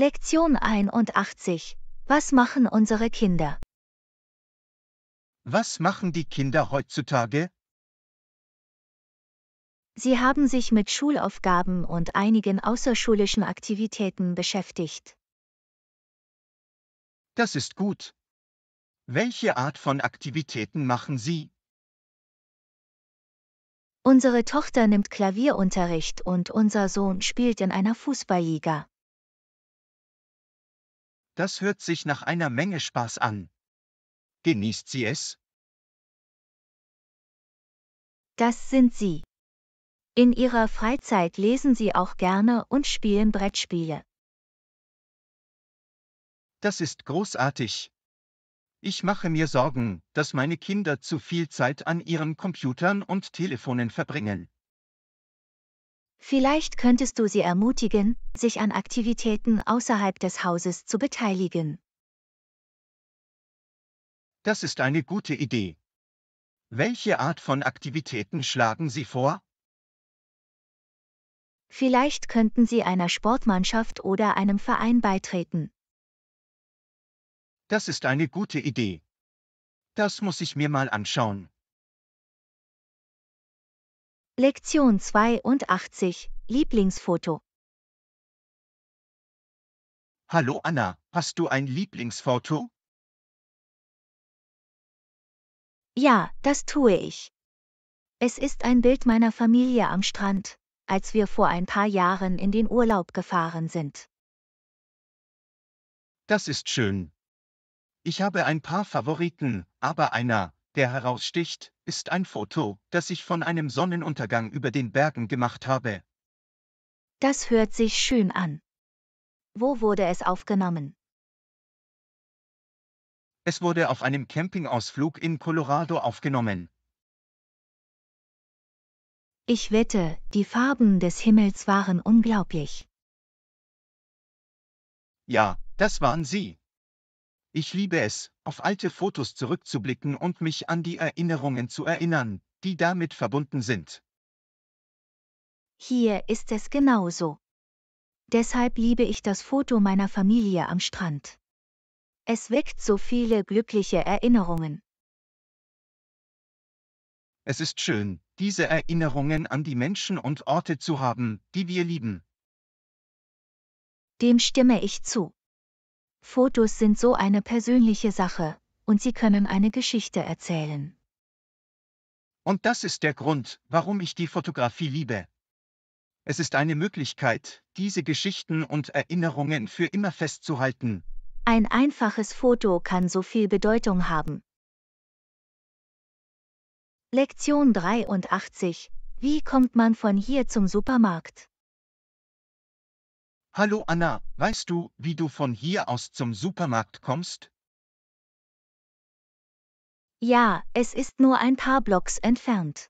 Lektion 81. Was machen unsere Kinder? Was machen die Kinder heutzutage? Sie haben sich mit Schulaufgaben und einigen außerschulischen Aktivitäten beschäftigt. Das ist gut. Welche Art von Aktivitäten machen Sie? Unsere Tochter nimmt Klavierunterricht und unser Sohn spielt in einer Fußballliga. Das hört sich nach einer Menge Spaß an. Genießt sie es? Das sind sie. In ihrer Freizeit lesen sie auch gerne und spielen Brettspiele. Das ist großartig. Ich mache mir Sorgen, dass meine Kinder zu viel Zeit an ihren Computern und Telefonen verbringen. Vielleicht könntest du sie ermutigen, sich an Aktivitäten außerhalb des Hauses zu beteiligen. Das ist eine gute Idee. Welche Art von Aktivitäten schlagen Sie vor? Vielleicht könnten Sie einer Sportmannschaft oder einem Verein beitreten. Das ist eine gute Idee. Das muss ich mir mal anschauen. Lektion 82 Lieblingsfoto Hallo Anna, hast du ein Lieblingsfoto? Ja, das tue ich. Es ist ein Bild meiner Familie am Strand, als wir vor ein paar Jahren in den Urlaub gefahren sind. Das ist schön. Ich habe ein paar Favoriten, aber einer, der heraussticht, ist ein Foto, das ich von einem Sonnenuntergang über den Bergen gemacht habe. Das hört sich schön an. Wo wurde es aufgenommen? Es wurde auf einem Campingausflug in Colorado aufgenommen. Ich wette, die Farben des Himmels waren unglaublich. Ja, das waren sie. Ich liebe es, auf alte Fotos zurückzublicken und mich an die Erinnerungen zu erinnern, die damit verbunden sind. Hier ist es genauso. Deshalb liebe ich das Foto meiner Familie am Strand. Es weckt so viele glückliche Erinnerungen. Es ist schön, diese Erinnerungen an die Menschen und Orte zu haben, die wir lieben. Dem stimme ich zu. Fotos sind so eine persönliche Sache, und sie können eine Geschichte erzählen. Und das ist der Grund, warum ich die Fotografie liebe. Es ist eine Möglichkeit, diese Geschichten und Erinnerungen für immer festzuhalten. Ein einfaches Foto kann so viel Bedeutung haben. Lektion 83. Wie kommt man von hier zum Supermarkt? Hallo Anna, weißt du, wie du von hier aus zum Supermarkt kommst? Ja, es ist nur ein paar Blocks entfernt.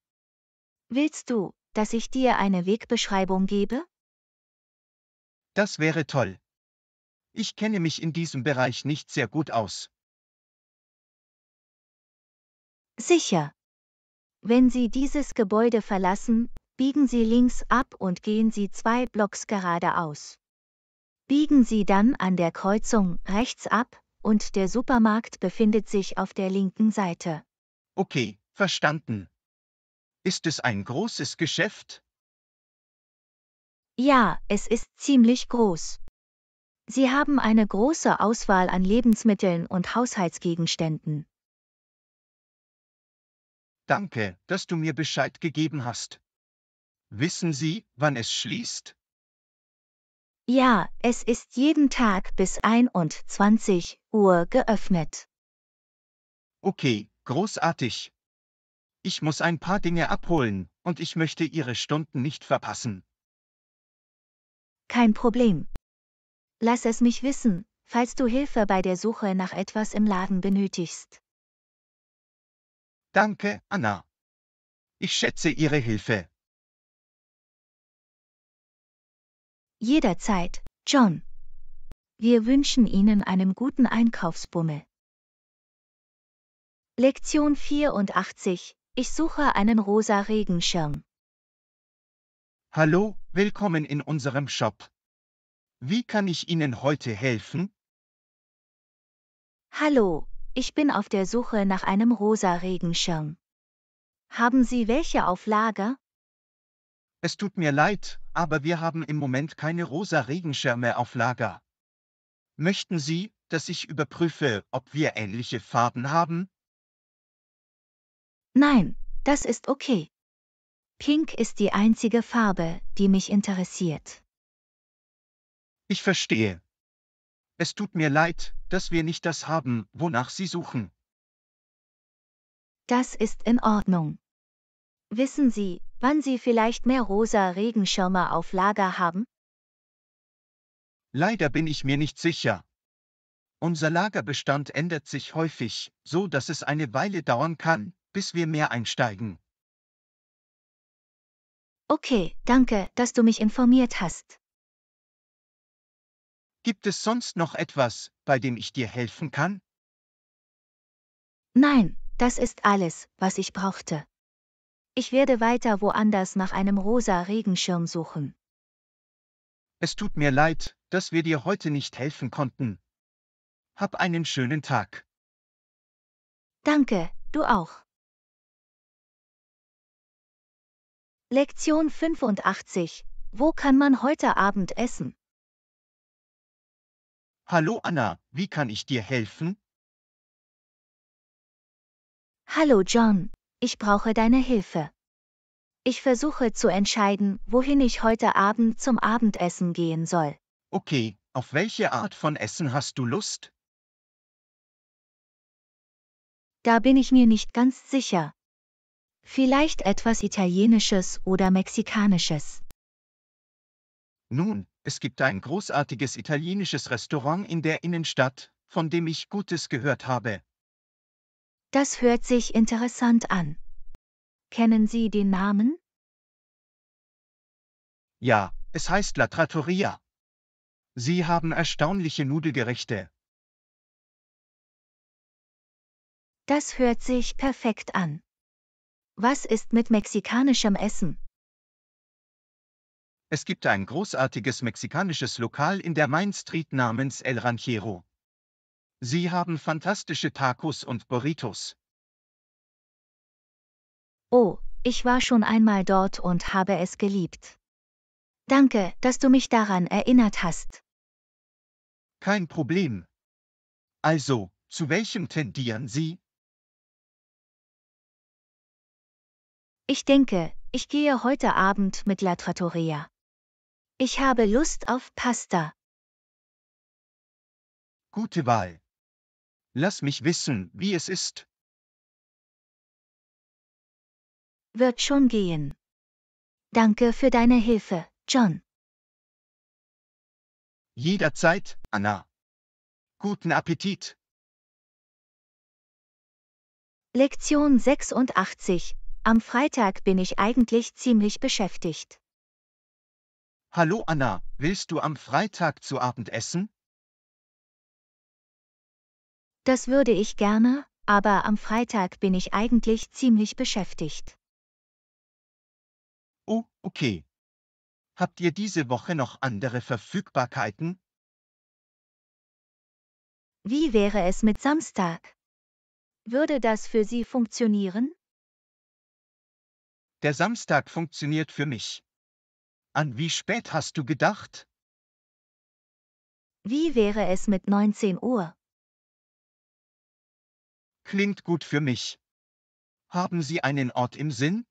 Willst du, dass ich dir eine Wegbeschreibung gebe? Das wäre toll. Ich kenne mich in diesem Bereich nicht sehr gut aus. Sicher. Wenn Sie dieses Gebäude verlassen, biegen Sie links ab und gehen Sie zwei Blocks geradeaus. Biegen Sie dann an der Kreuzung rechts ab und der Supermarkt befindet sich auf der linken Seite. Okay, verstanden. Ist es ein großes Geschäft? Ja, es ist ziemlich groß. Sie haben eine große Auswahl an Lebensmitteln und Haushaltsgegenständen. Danke, dass du mir Bescheid gegeben hast. Wissen Sie, wann es schließt? Ja, es ist jeden Tag bis 21 Uhr geöffnet. Okay, großartig. Ich muss ein paar Dinge abholen, und ich möchte Ihre Stunden nicht verpassen. Kein Problem. Lass es mich wissen, falls du Hilfe bei der Suche nach etwas im Laden benötigst. Danke, Anna. Ich schätze Ihre Hilfe. Jederzeit, John. Wir wünschen Ihnen einen guten Einkaufsbummel. Lektion 84. Ich suche einen rosa Regenschirm. Hallo, willkommen in unserem Shop. Wie kann ich Ihnen heute helfen? Hallo, ich bin auf der Suche nach einem rosa Regenschirm. Haben Sie welche auf Lager? Es tut mir leid, aber wir haben im Moment keine rosa Regenschirme auf Lager. Möchten Sie, dass ich überprüfe, ob wir ähnliche Farben haben? Nein, das ist okay. Pink ist die einzige Farbe, die mich interessiert. Ich verstehe. Es tut mir leid, dass wir nicht das haben, wonach Sie suchen. Das ist in Ordnung. Wissen Sie, wann Sie vielleicht mehr rosa Regenschirme auf Lager haben? Leider bin ich mir nicht sicher. Unser Lagerbestand ändert sich häufig, so dass es eine Weile dauern kann, bis wir mehr einsteigen. Okay, danke, dass du mich informiert hast. Gibt es sonst noch etwas, bei dem ich dir helfen kann? Nein, das ist alles, was ich brauchte. Ich werde weiter woanders nach einem rosa Regenschirm suchen. Es tut mir leid, dass wir dir heute nicht helfen konnten. Hab einen schönen Tag. Danke, du auch. Lektion 85. Wo kann man heute Abend essen? Hallo Anna, wie kann ich dir helfen? Hallo John, ich brauche deine Hilfe. Ich versuche zu entscheiden, wohin ich heute Abend zum Abendessen gehen soll. Okay, auf welche Art von Essen hast du Lust? Da bin ich mir nicht ganz sicher. Vielleicht etwas Italienisches oder Mexikanisches. Nun, es gibt ein großartiges italienisches Restaurant in der Innenstadt, von dem ich Gutes gehört habe. Das hört sich interessant an. Kennen Sie den Namen? Ja, es heißt La Trattoria. Sie haben erstaunliche Nudelgerichte. Das hört sich perfekt an. Was ist mit mexikanischem Essen? Es gibt ein großartiges mexikanisches Lokal in der Main Street namens El Ranchero. Sie haben fantastische Tacos und Burritos. Oh, ich war schon einmal dort und habe es geliebt. Danke, dass du mich daran erinnert hast. Kein Problem. Also, zu welchem tendieren Sie? Ich denke, ich gehe heute Abend mit La Trattoria. Ich habe Lust auf Pasta. Gute Wahl. Lass mich wissen, wie es ist. Wird schon gehen. Danke für deine Hilfe, John. Jederzeit, Anna. Guten Appetit. Lektion 86. Am Freitag bin ich eigentlich ziemlich beschäftigt. Hallo Anna, willst du am Freitag zu Abend essen? Das würde ich gerne, aber am Freitag bin ich eigentlich ziemlich beschäftigt. Oh, okay. Habt ihr diese Woche noch andere Verfügbarkeiten? Wie wäre es mit Samstag? Würde das für Sie funktionieren? Der Samstag funktioniert für mich. An wie spät hast du gedacht? Wie wäre es mit 19 Uhr? Klingt gut für mich. Haben Sie einen Ort im Sinn?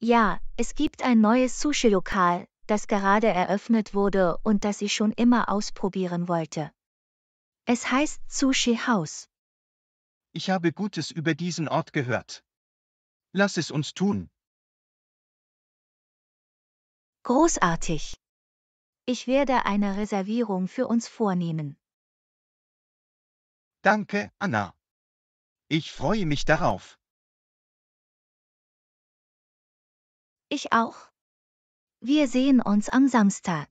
Ja, es gibt ein neues Sushi-Lokal, das gerade eröffnet wurde und das ich schon immer ausprobieren wollte. Es heißt Sushi House. Ich habe Gutes über diesen Ort gehört. Lass es uns tun. Großartig. Ich werde eine Reservierung für uns vornehmen. Danke, Anna. Ich freue mich darauf. Ich auch. Wir sehen uns am Samstag.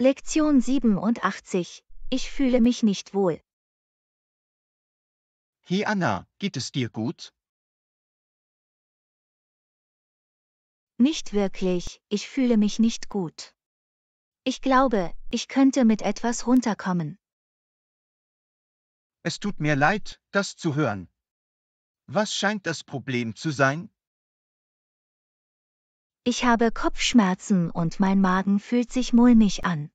Lektion 87. Ich fühle mich nicht wohl. Hey Anna, geht es dir gut? Nicht wirklich, ich fühle mich nicht gut. Ich glaube, ich könnte mit etwas runterkommen. Es tut mir leid, das zu hören. Was scheint das Problem zu sein? Ich habe Kopfschmerzen und mein Magen fühlt sich mulmig an.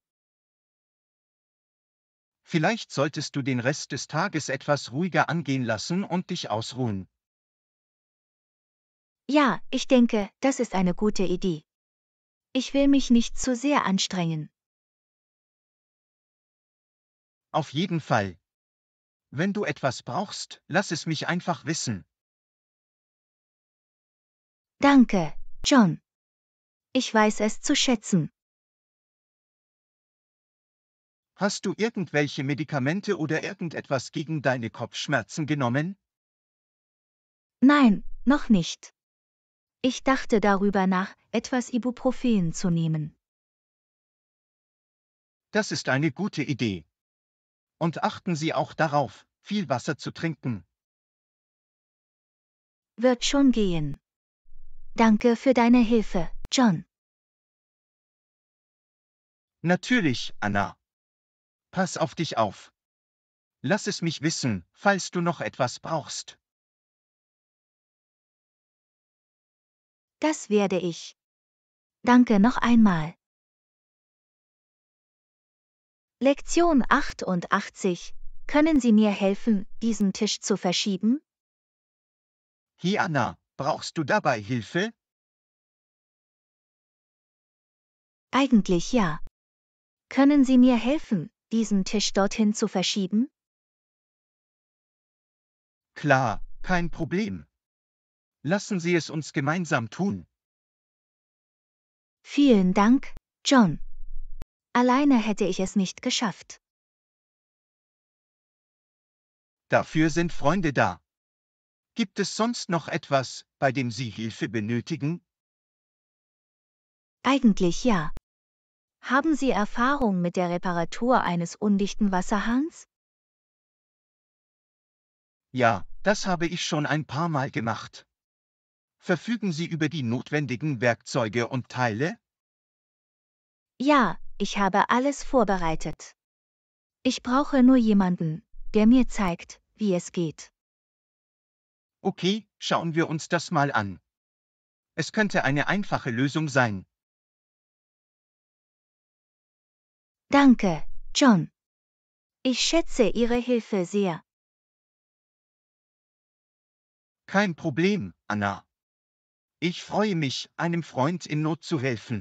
Vielleicht solltest du den Rest des Tages etwas ruhiger angehen lassen und dich ausruhen. Ja, ich denke, das ist eine gute Idee. Ich will mich nicht zu sehr anstrengen. Auf jeden Fall. Wenn du etwas brauchst, lass es mich einfach wissen. Danke, John. Ich weiß es zu schätzen. Hast du irgendwelche Medikamente oder irgendetwas gegen deine Kopfschmerzen genommen? Nein, noch nicht. Ich dachte darüber nach, etwas Ibuprofen zu nehmen. Das ist eine gute Idee. Und achten Sie auch darauf, viel Wasser zu trinken. Wird schon gehen. Danke für deine Hilfe, John. Natürlich, Anna. Pass auf dich auf. Lass es mich wissen, falls du noch etwas brauchst. Das werde ich. Danke noch einmal. Lektion 88. Können Sie mir helfen, diesen Tisch zu verschieben? Hiana, brauchst du dabei Hilfe? Eigentlich ja. Können Sie mir helfen, diesen Tisch dorthin zu verschieben? Klar, kein Problem. Lassen Sie es uns gemeinsam tun. Vielen Dank, John. Alleine hätte ich es nicht geschafft. Dafür sind Freunde da. Gibt es sonst noch etwas, bei dem Sie Hilfe benötigen? Eigentlich ja. Haben Sie Erfahrung mit der Reparatur eines undichten Wasserhahns? Ja, das habe ich schon ein paar Mal gemacht. Verfügen Sie über die notwendigen Werkzeuge und Teile? Ja, ich habe alles vorbereitet. Ich brauche nur jemanden, der mir zeigt, wie es geht. Okay, schauen wir uns das mal an. Es könnte eine einfache Lösung sein. Danke, John. Ich schätze Ihre Hilfe sehr. Kein Problem, Anna. Ich freue mich, einem Freund in Not zu helfen.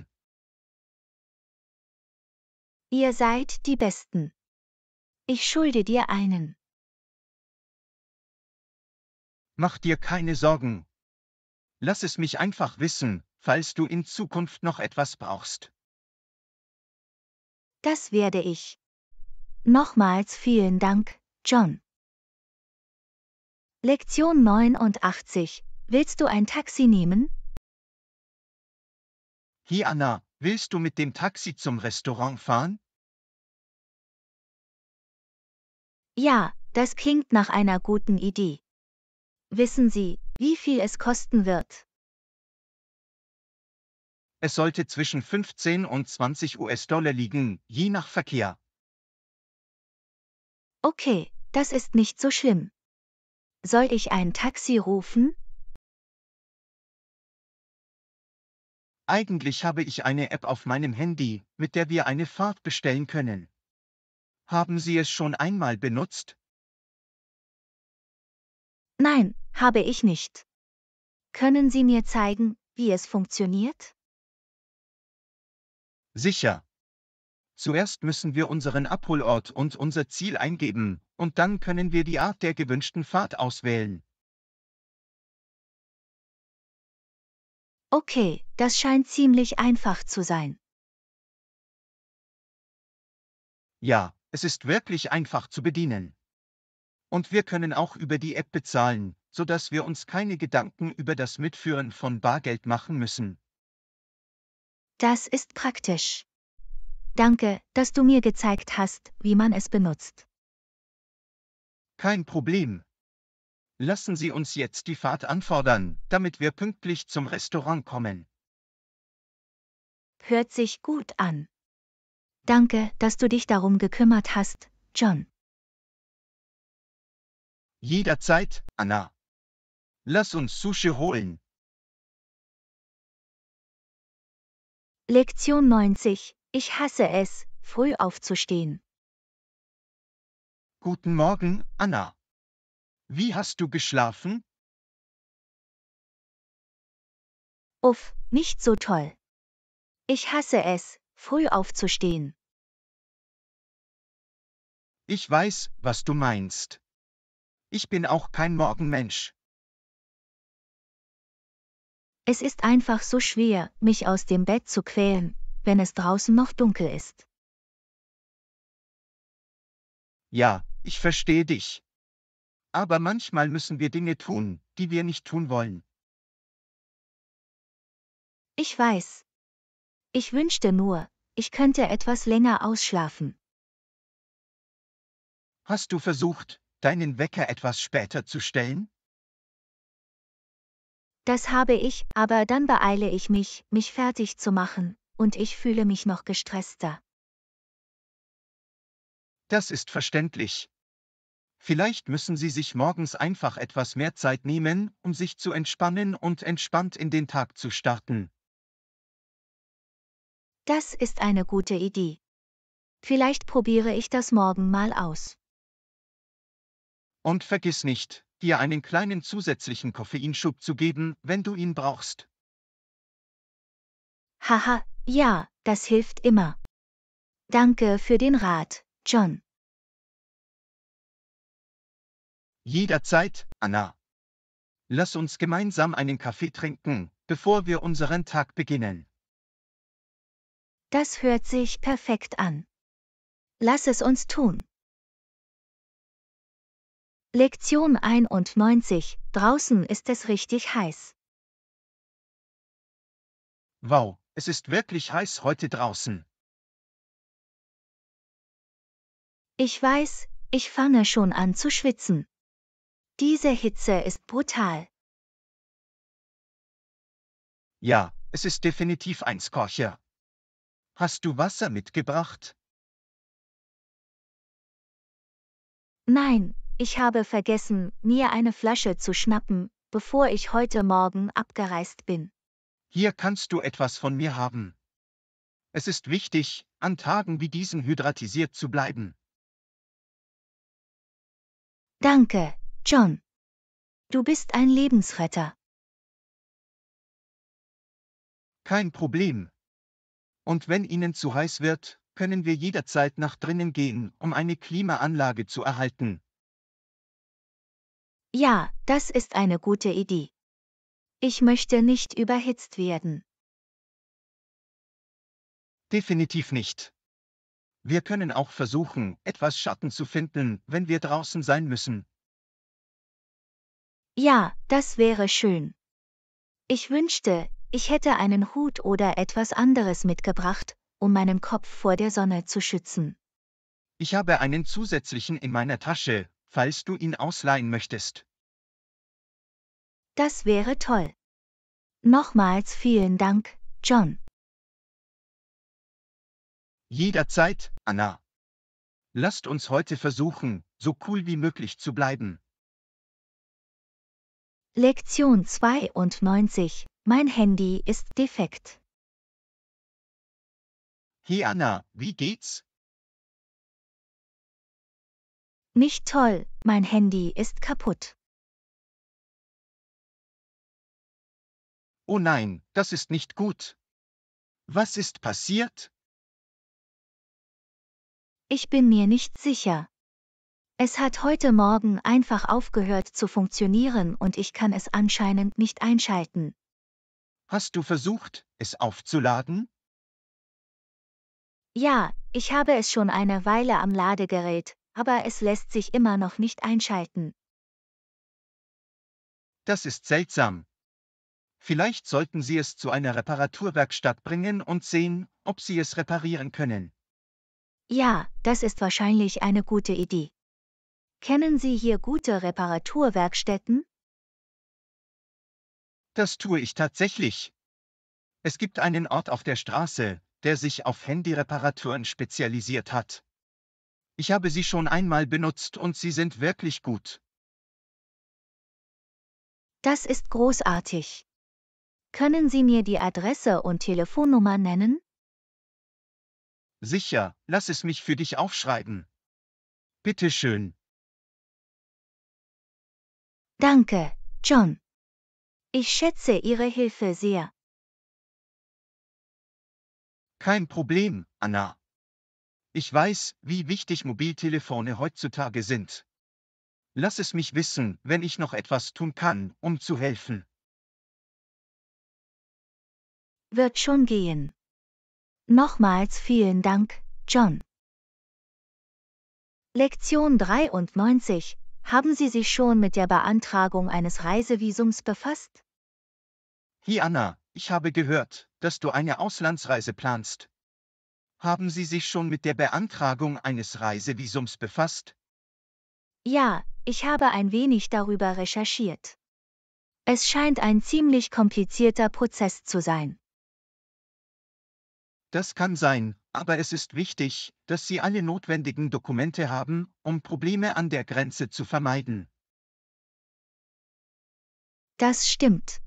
Ihr seid die Besten. Ich schulde dir einen. Mach dir keine Sorgen. Lass es mich einfach wissen, falls du in Zukunft noch etwas brauchst. Das werde ich. Nochmals vielen Dank, John. Lektion 89 Willst du ein Taxi nehmen? Hi Anna, willst du mit dem Taxi zum Restaurant fahren? Ja, das klingt nach einer guten Idee. Wissen Sie, wie viel es kosten wird? Es sollte zwischen 15 und 20 US-Dollar liegen, je nach Verkehr. Okay, das ist nicht so schlimm. Soll ich ein Taxi rufen? Eigentlich habe ich eine App auf meinem Handy, mit der wir eine Fahrt bestellen können. Haben Sie es schon einmal benutzt? Nein, habe ich nicht. Können Sie mir zeigen, wie es funktioniert? Sicher. Zuerst müssen wir unseren Abholort und unser Ziel eingeben, und dann können wir die Art der gewünschten Fahrt auswählen. Okay, das scheint ziemlich einfach zu sein. Ja, es ist wirklich einfach zu bedienen. Und wir können auch über die App bezahlen, sodass wir uns keine Gedanken über das Mitführen von Bargeld machen müssen. Das ist praktisch. Danke, dass du mir gezeigt hast, wie man es benutzt. Kein Problem, Lassen Sie uns jetzt die Fahrt anfordern, damit wir pünktlich zum Restaurant kommen. Hört sich gut an. Danke, dass du dich darum gekümmert hast, John. Jederzeit, Anna. Lass uns Sushi holen. Lektion 90. Ich hasse es, früh aufzustehen. Guten Morgen, Anna. Wie hast du geschlafen? Uff, nicht so toll. Ich hasse es, früh aufzustehen. Ich weiß, was du meinst. Ich bin auch kein Morgenmensch. Es ist einfach so schwer, mich aus dem Bett zu quälen, wenn es draußen noch dunkel ist. Ja, ich verstehe dich. Aber manchmal müssen wir Dinge tun, die wir nicht tun wollen. Ich weiß. Ich wünschte nur, ich könnte etwas länger ausschlafen. Hast du versucht, deinen Wecker etwas später zu stellen? Das habe ich, aber dann beeile ich mich, mich fertig zu machen, und ich fühle mich noch gestresster. Das ist verständlich, Vielleicht müssen Sie sich morgens einfach etwas mehr Zeit nehmen, um sich zu entspannen und entspannt in den Tag zu starten. Das ist eine gute Idee. Vielleicht probiere ich das morgen mal aus. Und vergiss nicht, dir einen kleinen zusätzlichen Koffeinschub zu geben, wenn du ihn brauchst. Haha, ja, das hilft immer. Danke für den Rat, John. Jederzeit, Anna. Lass uns gemeinsam einen Kaffee trinken, bevor wir unseren Tag beginnen. Das hört sich perfekt an. Lass es uns tun. Lektion 91. Draußen ist es richtig heiß. Wow, es ist wirklich heiß heute draußen. Ich weiß, ich fange schon an zu schwitzen. Diese Hitze ist brutal. Ja, es ist definitiv ein Skorcher. Hast du Wasser mitgebracht? Nein, ich habe vergessen, mir eine Flasche zu schnappen, bevor ich heute Morgen abgereist bin. Hier kannst du etwas von mir haben. Es ist wichtig, an Tagen wie diesen hydratisiert zu bleiben. Danke. John. Du bist ein Lebensretter. Kein Problem. Und wenn Ihnen zu heiß wird, können wir jederzeit nach drinnen gehen, um eine Klimaanlage zu erhalten. Ja, das ist eine gute Idee. Ich möchte nicht überhitzt werden. Definitiv nicht. Wir können auch versuchen, etwas Schatten zu finden, wenn wir draußen sein müssen. Ja, das wäre schön. Ich wünschte, ich hätte einen Hut oder etwas anderes mitgebracht, um meinen Kopf vor der Sonne zu schützen. Ich habe einen zusätzlichen in meiner Tasche, falls du ihn ausleihen möchtest. Das wäre toll. Nochmals vielen Dank, John. Jederzeit, Anna. Lasst uns heute versuchen, so cool wie möglich zu bleiben. Lektion 92. Mein Handy ist defekt. Hey Anna, wie geht's? Nicht toll, mein Handy ist kaputt. Oh nein, das ist nicht gut. Was ist passiert? Ich bin mir nicht sicher. Es hat heute Morgen einfach aufgehört zu funktionieren und ich kann es anscheinend nicht einschalten. Hast du versucht, es aufzuladen? Ja, ich habe es schon eine Weile am Ladegerät, aber es lässt sich immer noch nicht einschalten. Das ist seltsam. Vielleicht sollten Sie es zu einer Reparaturwerkstatt bringen und sehen, ob Sie es reparieren können. Ja, das ist wahrscheinlich eine gute Idee. Kennen Sie hier gute Reparaturwerkstätten? Das tue ich tatsächlich. Es gibt einen Ort auf der Straße, der sich auf Handyreparaturen spezialisiert hat. Ich habe sie schon einmal benutzt und sie sind wirklich gut. Das ist großartig. Können Sie mir die Adresse und Telefonnummer nennen? Sicher, lass es mich für dich aufschreiben. Bitte schön. Danke, John. Ich schätze Ihre Hilfe sehr. Kein Problem, Anna. Ich weiß, wie wichtig Mobiltelefone heutzutage sind. Lass es mich wissen, wenn ich noch etwas tun kann, um zu helfen. Wird schon gehen. Nochmals vielen Dank, John. Lektion 93 haben Sie sich schon mit der Beantragung eines Reisevisums befasst? Hi hey Anna, ich habe gehört, dass du eine Auslandsreise planst. Haben Sie sich schon mit der Beantragung eines Reisevisums befasst? Ja, ich habe ein wenig darüber recherchiert. Es scheint ein ziemlich komplizierter Prozess zu sein. Das kann sein, aber es ist wichtig, dass Sie alle notwendigen Dokumente haben, um Probleme an der Grenze zu vermeiden. Das stimmt.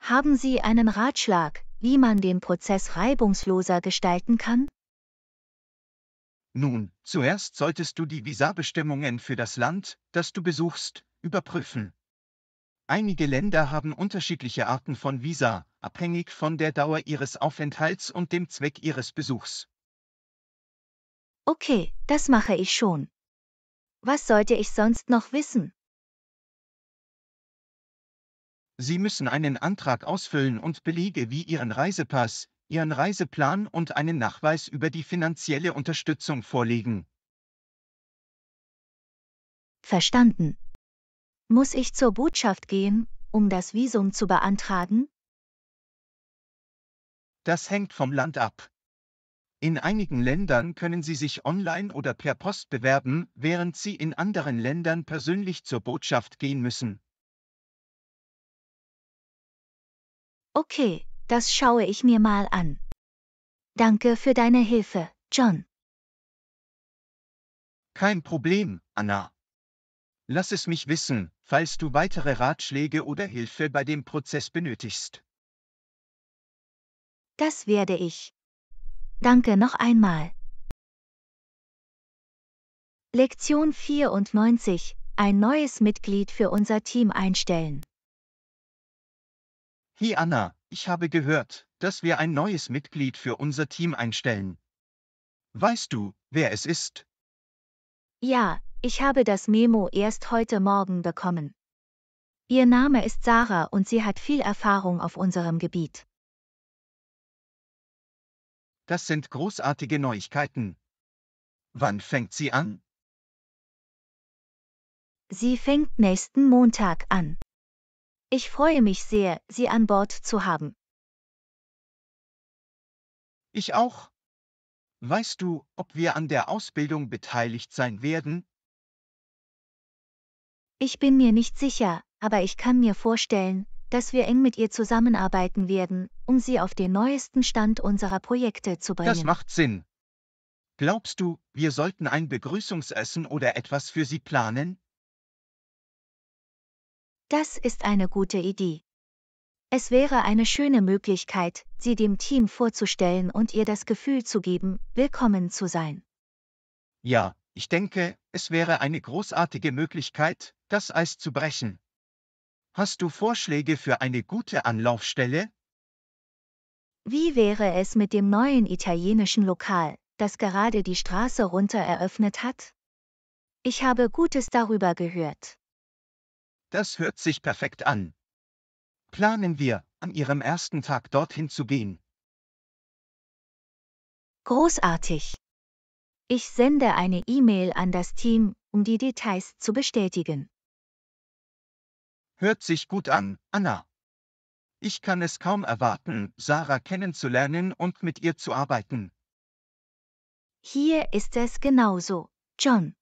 Haben Sie einen Ratschlag, wie man den Prozess reibungsloser gestalten kann? Nun, zuerst solltest du die Visabestimmungen für das Land, das du besuchst, überprüfen. Einige Länder haben unterschiedliche Arten von Visa, abhängig von der Dauer Ihres Aufenthalts und dem Zweck Ihres Besuchs. Okay, das mache ich schon. Was sollte ich sonst noch wissen? Sie müssen einen Antrag ausfüllen und Belege wie Ihren Reisepass, Ihren Reiseplan und einen Nachweis über die finanzielle Unterstützung vorlegen. Verstanden. Muss ich zur Botschaft gehen, um das Visum zu beantragen? Das hängt vom Land ab. In einigen Ländern können Sie sich online oder per Post bewerben, während Sie in anderen Ländern persönlich zur Botschaft gehen müssen. Okay, das schaue ich mir mal an. Danke für deine Hilfe, John. Kein Problem, Anna. Lass es mich wissen, falls du weitere Ratschläge oder Hilfe bei dem Prozess benötigst. Das werde ich. Danke noch einmal. Lektion 94. Ein neues Mitglied für unser Team einstellen. Hi Anna, ich habe gehört, dass wir ein neues Mitglied für unser Team einstellen. Weißt du, wer es ist? Ja, ich habe das Memo erst heute Morgen bekommen. Ihr Name ist Sarah und sie hat viel Erfahrung auf unserem Gebiet. Das sind großartige Neuigkeiten. Wann fängt sie an? Sie fängt nächsten Montag an. Ich freue mich sehr, Sie an Bord zu haben. Ich auch. Weißt du, ob wir an der Ausbildung beteiligt sein werden? Ich bin mir nicht sicher, aber ich kann mir vorstellen, dass wir eng mit ihr zusammenarbeiten werden, um sie auf den neuesten Stand unserer Projekte zu bringen. Das macht Sinn. Glaubst du, wir sollten ein Begrüßungsessen oder etwas für sie planen? Das ist eine gute Idee. Es wäre eine schöne Möglichkeit, sie dem Team vorzustellen und ihr das Gefühl zu geben, willkommen zu sein. Ja, ich denke, es wäre eine großartige Möglichkeit, das Eis zu brechen. Hast du Vorschläge für eine gute Anlaufstelle? Wie wäre es mit dem neuen italienischen Lokal, das gerade die Straße runter eröffnet hat? Ich habe Gutes darüber gehört. Das hört sich perfekt an. Planen wir, an Ihrem ersten Tag dorthin zu gehen. Großartig. Ich sende eine E-Mail an das Team, um die Details zu bestätigen. Hört sich gut an, Anna. Ich kann es kaum erwarten, Sarah kennenzulernen und mit ihr zu arbeiten. Hier ist es genauso, John.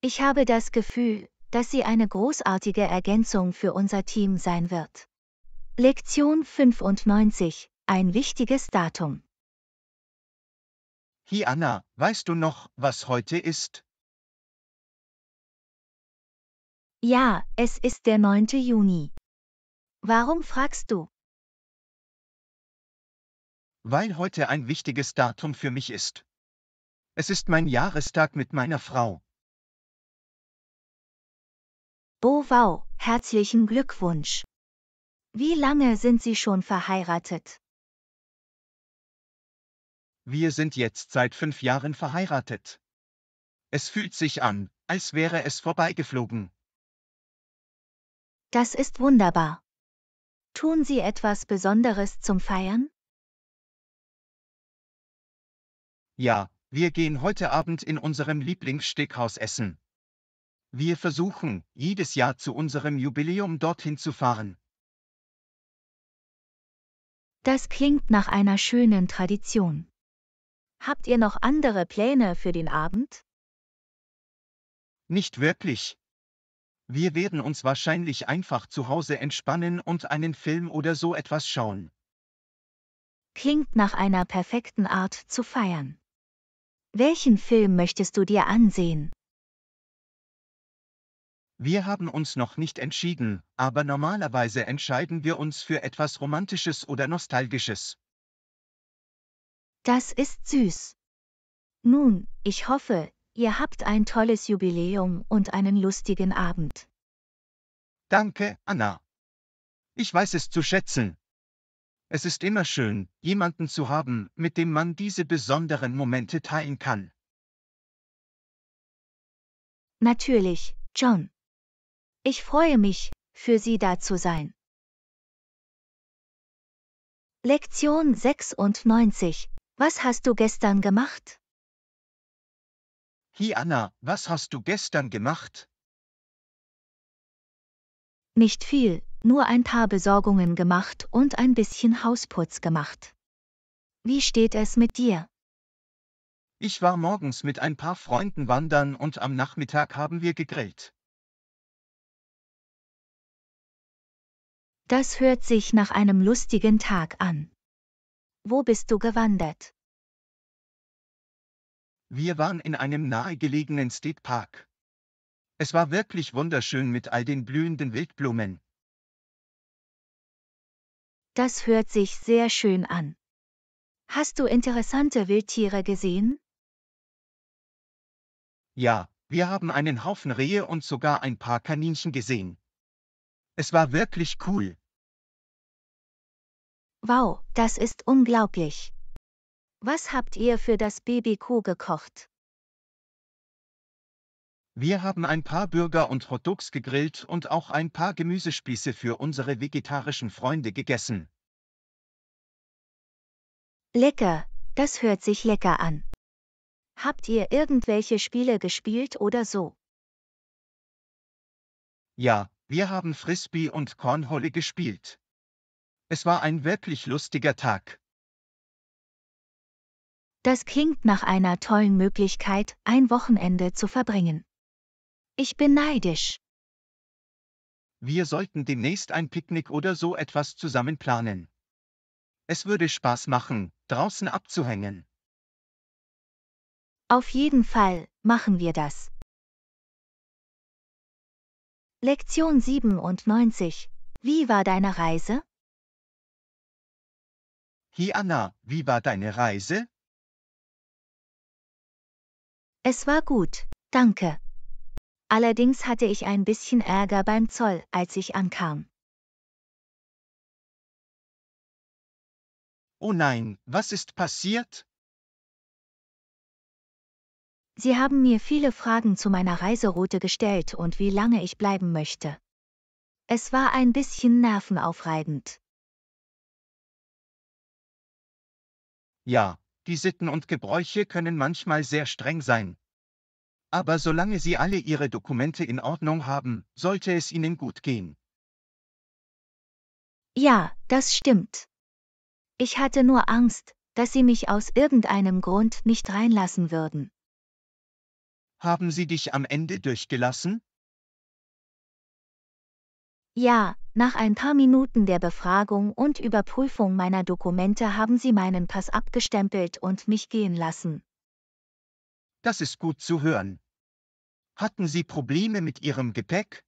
Ich habe das Gefühl, dass sie eine großartige Ergänzung für unser Team sein wird. Lektion 95, ein wichtiges Datum. Hi Anna, weißt du noch, was heute ist? Ja, es ist der 9. Juni. Warum fragst du? Weil heute ein wichtiges Datum für mich ist. Es ist mein Jahrestag mit meiner Frau. Oh wow, herzlichen Glückwunsch. Wie lange sind Sie schon verheiratet? Wir sind jetzt seit fünf Jahren verheiratet. Es fühlt sich an, als wäre es vorbeigeflogen. Das ist wunderbar. Tun Sie etwas Besonderes zum Feiern? Ja, wir gehen heute Abend in unserem Lieblingssteckhaus essen. Wir versuchen, jedes Jahr zu unserem Jubiläum dorthin zu fahren. Das klingt nach einer schönen Tradition. Habt ihr noch andere Pläne für den Abend? Nicht wirklich, wir werden uns wahrscheinlich einfach zu Hause entspannen und einen Film oder so etwas schauen. Klingt nach einer perfekten Art zu feiern. Welchen Film möchtest du dir ansehen? Wir haben uns noch nicht entschieden, aber normalerweise entscheiden wir uns für etwas Romantisches oder Nostalgisches. Das ist süß. Nun, ich hoffe, Ihr habt ein tolles Jubiläum und einen lustigen Abend. Danke, Anna. Ich weiß es zu schätzen. Es ist immer schön, jemanden zu haben, mit dem man diese besonderen Momente teilen kann. Natürlich, John. Ich freue mich, für Sie da zu sein. Lektion 96. Was hast du gestern gemacht? Kiana, was hast du gestern gemacht? Nicht viel, nur ein paar Besorgungen gemacht und ein bisschen Hausputz gemacht. Wie steht es mit dir? Ich war morgens mit ein paar Freunden wandern und am Nachmittag haben wir gegrillt. Das hört sich nach einem lustigen Tag an. Wo bist du gewandert? Wir waren in einem nahegelegenen State Park. Es war wirklich wunderschön mit all den blühenden Wildblumen. Das hört sich sehr schön an. Hast du interessante Wildtiere gesehen? Ja, wir haben einen Haufen Rehe und sogar ein paar Kaninchen gesehen. Es war wirklich cool. Wow, das ist unglaublich. Was habt ihr für das BBQ gekocht? Wir haben ein paar Burger und Hotdogs gegrillt und auch ein paar Gemüsespieße für unsere vegetarischen Freunde gegessen. Lecker, das hört sich lecker an. Habt ihr irgendwelche Spiele gespielt oder so? Ja, wir haben Frisbee und Cornhole gespielt. Es war ein wirklich lustiger Tag. Das klingt nach einer tollen Möglichkeit, ein Wochenende zu verbringen. Ich bin neidisch. Wir sollten demnächst ein Picknick oder so etwas zusammen planen. Es würde Spaß machen, draußen abzuhängen. Auf jeden Fall, machen wir das. Lektion 97. Wie war deine Reise? Hi Anna, wie war deine Reise? Es war gut, danke. Allerdings hatte ich ein bisschen Ärger beim Zoll, als ich ankam. Oh nein, was ist passiert? Sie haben mir viele Fragen zu meiner Reiseroute gestellt und wie lange ich bleiben möchte. Es war ein bisschen nervenaufreibend. Ja, die Sitten und Gebräuche können manchmal sehr streng sein. Aber solange Sie alle Ihre Dokumente in Ordnung haben, sollte es Ihnen gut gehen. Ja, das stimmt. Ich hatte nur Angst, dass Sie mich aus irgendeinem Grund nicht reinlassen würden. Haben Sie dich am Ende durchgelassen? Ja, nach ein paar Minuten der Befragung und Überprüfung meiner Dokumente haben sie meinen Pass abgestempelt und mich gehen lassen. Das ist gut zu hören. Hatten Sie Probleme mit Ihrem Gepäck?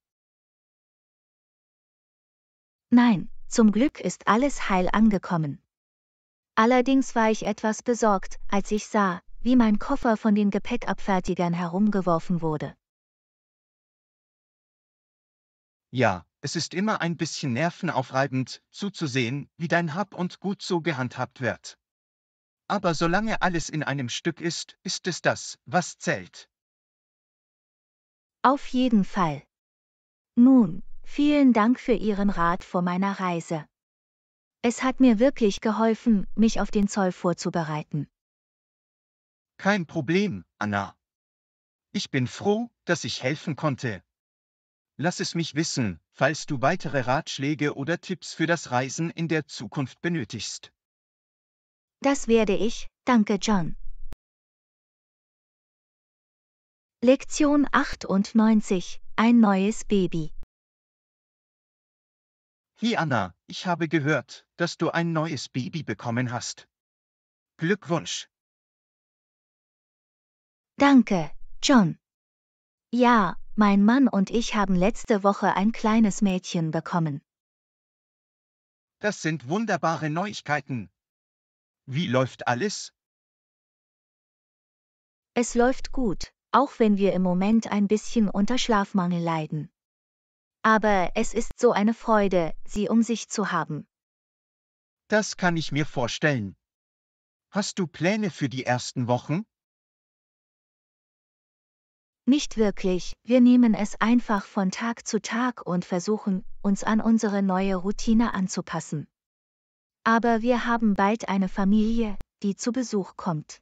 Nein, zum Glück ist alles heil angekommen. Allerdings war ich etwas besorgt, als ich sah, wie mein Koffer von den Gepäckabfertigern herumgeworfen wurde. Ja, es ist immer ein bisschen nervenaufreibend, zuzusehen, wie dein Hab und Gut so gehandhabt wird. Aber solange alles in einem Stück ist, ist es das, was zählt. Auf jeden Fall. Nun, vielen Dank für Ihren Rat vor meiner Reise. Es hat mir wirklich geholfen, mich auf den Zoll vorzubereiten. Kein Problem, Anna. Ich bin froh, dass ich helfen konnte, lass es mich wissen, falls du weitere Ratschläge oder Tipps für das Reisen in der Zukunft benötigst. Das werde ich, danke John. Lektion 98 Ein neues Baby Hey Anna, ich habe gehört, dass du ein neues Baby bekommen hast. Glückwunsch. Danke, John. Ja, mein Mann und ich haben letzte Woche ein kleines Mädchen bekommen. Das sind wunderbare Neuigkeiten. Wie läuft alles? Es läuft gut, auch wenn wir im Moment ein bisschen unter Schlafmangel leiden. Aber es ist so eine Freude, sie um sich zu haben. Das kann ich mir vorstellen. Hast du Pläne für die ersten Wochen? Nicht wirklich, wir nehmen es einfach von Tag zu Tag und versuchen, uns an unsere neue Routine anzupassen. Aber wir haben bald eine Familie, die zu Besuch kommt.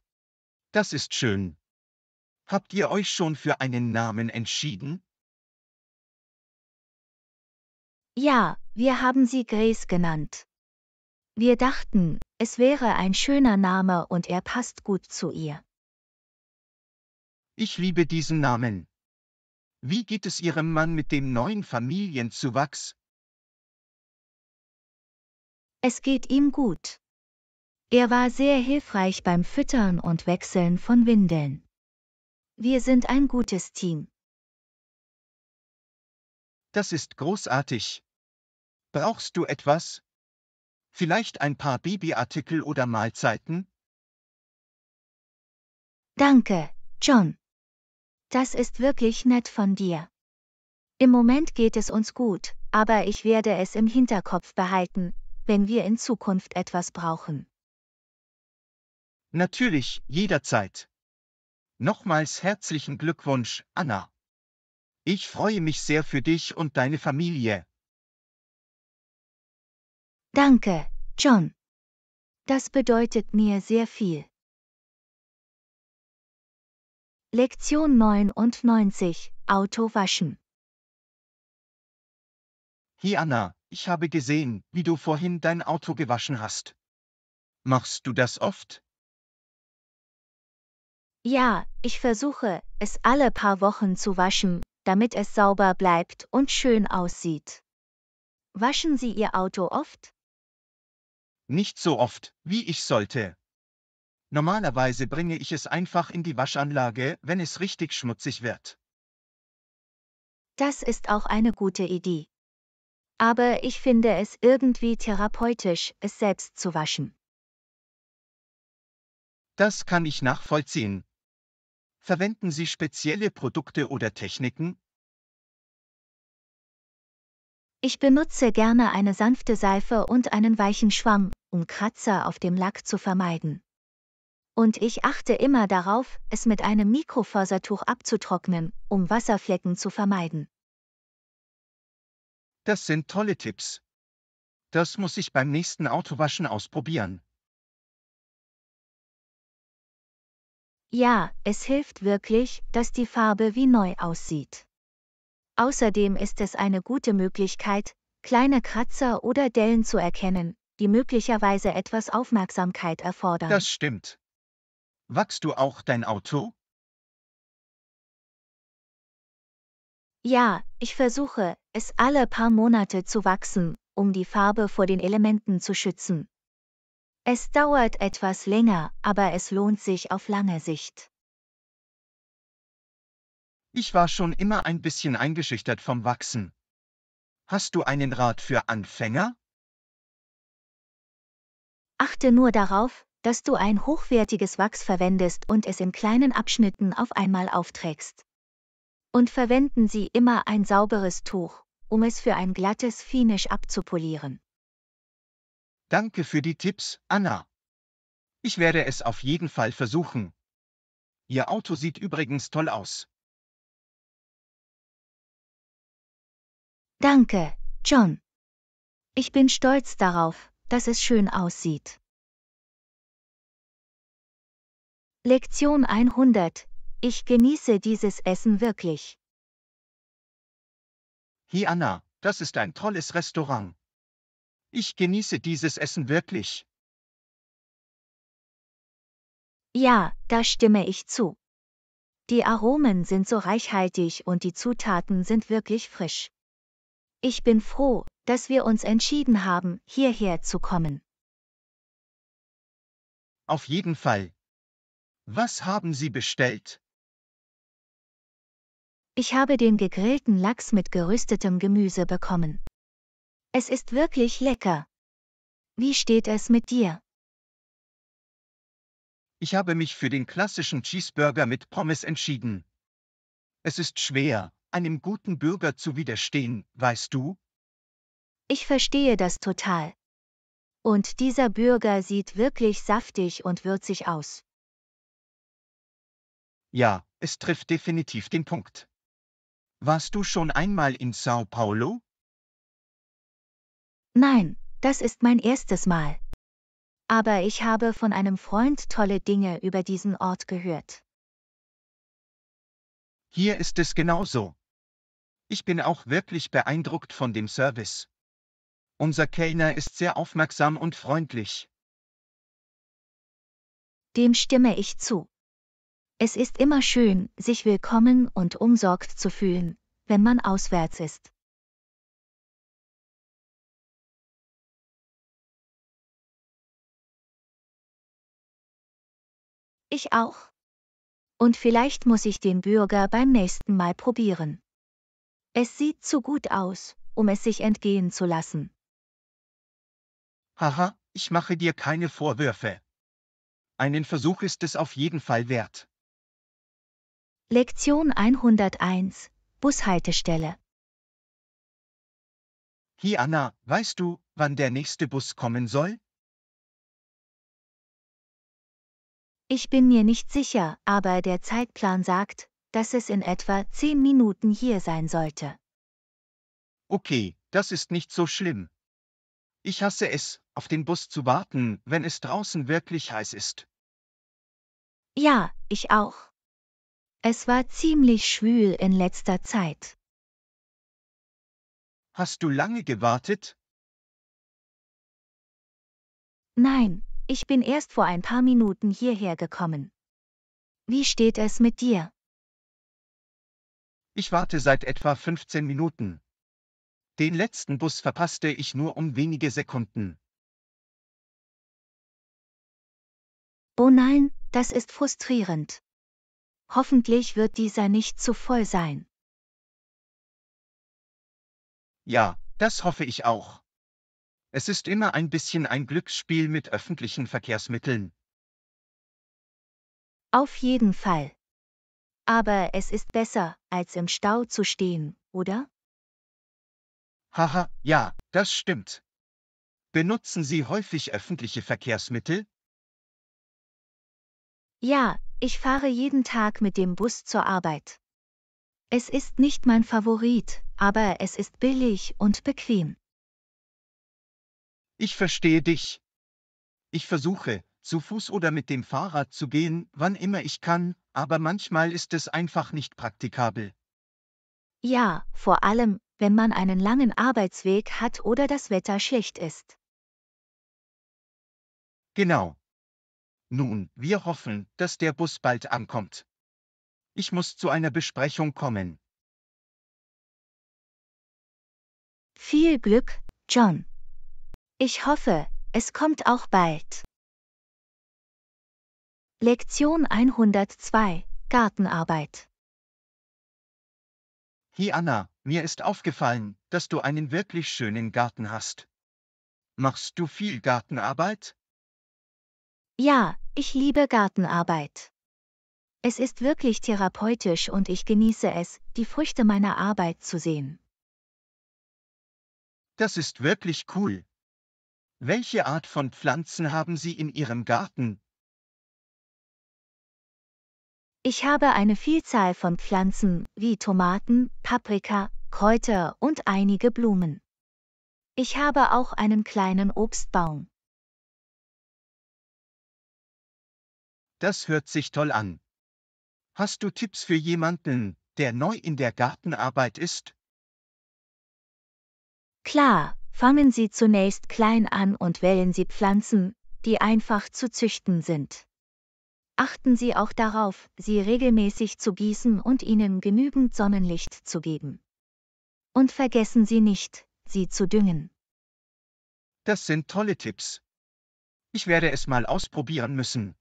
Das ist schön. Habt ihr euch schon für einen Namen entschieden? Ja, wir haben sie Grace genannt. Wir dachten, es wäre ein schöner Name und er passt gut zu ihr. Ich liebe diesen Namen. Wie geht es Ihrem Mann mit dem neuen Familienzuwachs? Es geht ihm gut. Er war sehr hilfreich beim Füttern und Wechseln von Windeln. Wir sind ein gutes Team. Das ist großartig. Brauchst du etwas? Vielleicht ein paar Babyartikel oder Mahlzeiten? Danke, John. Das ist wirklich nett von dir. Im Moment geht es uns gut, aber ich werde es im Hinterkopf behalten, wenn wir in Zukunft etwas brauchen. Natürlich, jederzeit. Nochmals herzlichen Glückwunsch, Anna. Ich freue mich sehr für dich und deine Familie. Danke, John. Das bedeutet mir sehr viel. Lektion 99 Auto waschen. Hey Anna, ich habe gesehen, wie du vorhin dein Auto gewaschen hast. Machst du das oft? Ja, ich versuche, es alle paar Wochen zu waschen, damit es sauber bleibt und schön aussieht. Waschen Sie Ihr Auto oft? Nicht so oft, wie ich sollte. Normalerweise bringe ich es einfach in die Waschanlage, wenn es richtig schmutzig wird. Das ist auch eine gute Idee. Aber ich finde es irgendwie therapeutisch, es selbst zu waschen. Das kann ich nachvollziehen. Verwenden Sie spezielle Produkte oder Techniken? Ich benutze gerne eine sanfte Seife und einen weichen Schwamm, um Kratzer auf dem Lack zu vermeiden. Und ich achte immer darauf, es mit einem Mikrofasertuch abzutrocknen, um Wasserflecken zu vermeiden. Das sind tolle Tipps. Das muss ich beim nächsten Autowaschen ausprobieren. Ja, es hilft wirklich, dass die Farbe wie neu aussieht. Außerdem ist es eine gute Möglichkeit, kleine Kratzer oder Dellen zu erkennen, die möglicherweise etwas Aufmerksamkeit erfordern. Das stimmt. Wachst du auch dein Auto? Ja, ich versuche, es alle paar Monate zu wachsen, um die Farbe vor den Elementen zu schützen. Es dauert etwas länger, aber es lohnt sich auf lange Sicht. Ich war schon immer ein bisschen eingeschüchtert vom Wachsen. Hast du einen Rat für Anfänger? Achte nur darauf, dass du ein hochwertiges Wachs verwendest und es in kleinen Abschnitten auf einmal aufträgst. Und verwenden Sie immer ein sauberes Tuch, um es für ein glattes Finish abzupolieren. Danke für die Tipps, Anna. Ich werde es auf jeden Fall versuchen. Ihr Auto sieht übrigens toll aus. Danke, John. Ich bin stolz darauf, dass es schön aussieht. Lektion 100. Ich genieße dieses Essen wirklich. Hey Anna, das ist ein tolles Restaurant. Ich genieße dieses Essen wirklich. Ja, da stimme ich zu. Die Aromen sind so reichhaltig und die Zutaten sind wirklich frisch. Ich bin froh, dass wir uns entschieden haben, hierher zu kommen. Auf jeden Fall, was haben Sie bestellt? Ich habe den gegrillten Lachs mit gerüstetem Gemüse bekommen. Es ist wirklich lecker. Wie steht es mit dir? Ich habe mich für den klassischen Cheeseburger mit Pommes entschieden. Es ist schwer, einem guten Bürger zu widerstehen, weißt du? Ich verstehe das total. Und dieser Bürger sieht wirklich saftig und würzig aus. Ja, es trifft definitiv den Punkt. Warst du schon einmal in Sao Paulo? Nein, das ist mein erstes Mal. Aber ich habe von einem Freund tolle Dinge über diesen Ort gehört. Hier ist es genauso. Ich bin auch wirklich beeindruckt von dem Service. Unser Kellner ist sehr aufmerksam und freundlich. Dem stimme ich zu. Es ist immer schön, sich willkommen und umsorgt zu fühlen, wenn man auswärts ist. Ich auch. Und vielleicht muss ich den Bürger beim nächsten Mal probieren. Es sieht zu gut aus, um es sich entgehen zu lassen. Haha, ich mache dir keine Vorwürfe. Einen Versuch ist es auf jeden Fall wert. Lektion 101 Bushaltestelle Hi Anna, weißt du, wann der nächste Bus kommen soll? Ich bin mir nicht sicher, aber der Zeitplan sagt, dass es in etwa 10 Minuten hier sein sollte. Okay, das ist nicht so schlimm. Ich hasse es, auf den Bus zu warten, wenn es draußen wirklich heiß ist. Ja, ich auch. Es war ziemlich schwül in letzter Zeit. Hast du lange gewartet? Nein, ich bin erst vor ein paar Minuten hierher gekommen. Wie steht es mit dir? Ich warte seit etwa 15 Minuten. Den letzten Bus verpasste ich nur um wenige Sekunden. Oh nein, das ist frustrierend. Hoffentlich wird dieser nicht zu voll sein. Ja, das hoffe ich auch. Es ist immer ein bisschen ein Glücksspiel mit öffentlichen Verkehrsmitteln. Auf jeden Fall. Aber es ist besser, als im Stau zu stehen, oder? Haha, ja, das stimmt. Benutzen Sie häufig öffentliche Verkehrsmittel? Ja, ich fahre jeden Tag mit dem Bus zur Arbeit. Es ist nicht mein Favorit, aber es ist billig und bequem. Ich verstehe dich. Ich versuche, zu Fuß oder mit dem Fahrrad zu gehen, wann immer ich kann, aber manchmal ist es einfach nicht praktikabel. Ja, vor allem, wenn man einen langen Arbeitsweg hat oder das Wetter schlecht ist. Genau. Nun, wir hoffen, dass der Bus bald ankommt. Ich muss zu einer Besprechung kommen. Viel Glück, John. Ich hoffe, es kommt auch bald. Lektion 102 Gartenarbeit Hey Anna, mir ist aufgefallen, dass du einen wirklich schönen Garten hast. Machst du viel Gartenarbeit? Ja, ich liebe Gartenarbeit. Es ist wirklich therapeutisch und ich genieße es, die Früchte meiner Arbeit zu sehen. Das ist wirklich cool. Welche Art von Pflanzen haben Sie in Ihrem Garten? Ich habe eine Vielzahl von Pflanzen, wie Tomaten, Paprika, Kräuter und einige Blumen. Ich habe auch einen kleinen Obstbaum. das hört sich toll an. Hast du Tipps für jemanden, der neu in der Gartenarbeit ist? Klar, fangen Sie zunächst klein an und wählen Sie Pflanzen, die einfach zu züchten sind. Achten Sie auch darauf, sie regelmäßig zu gießen und ihnen genügend Sonnenlicht zu geben. Und vergessen Sie nicht, sie zu düngen. Das sind tolle Tipps. Ich werde es mal ausprobieren müssen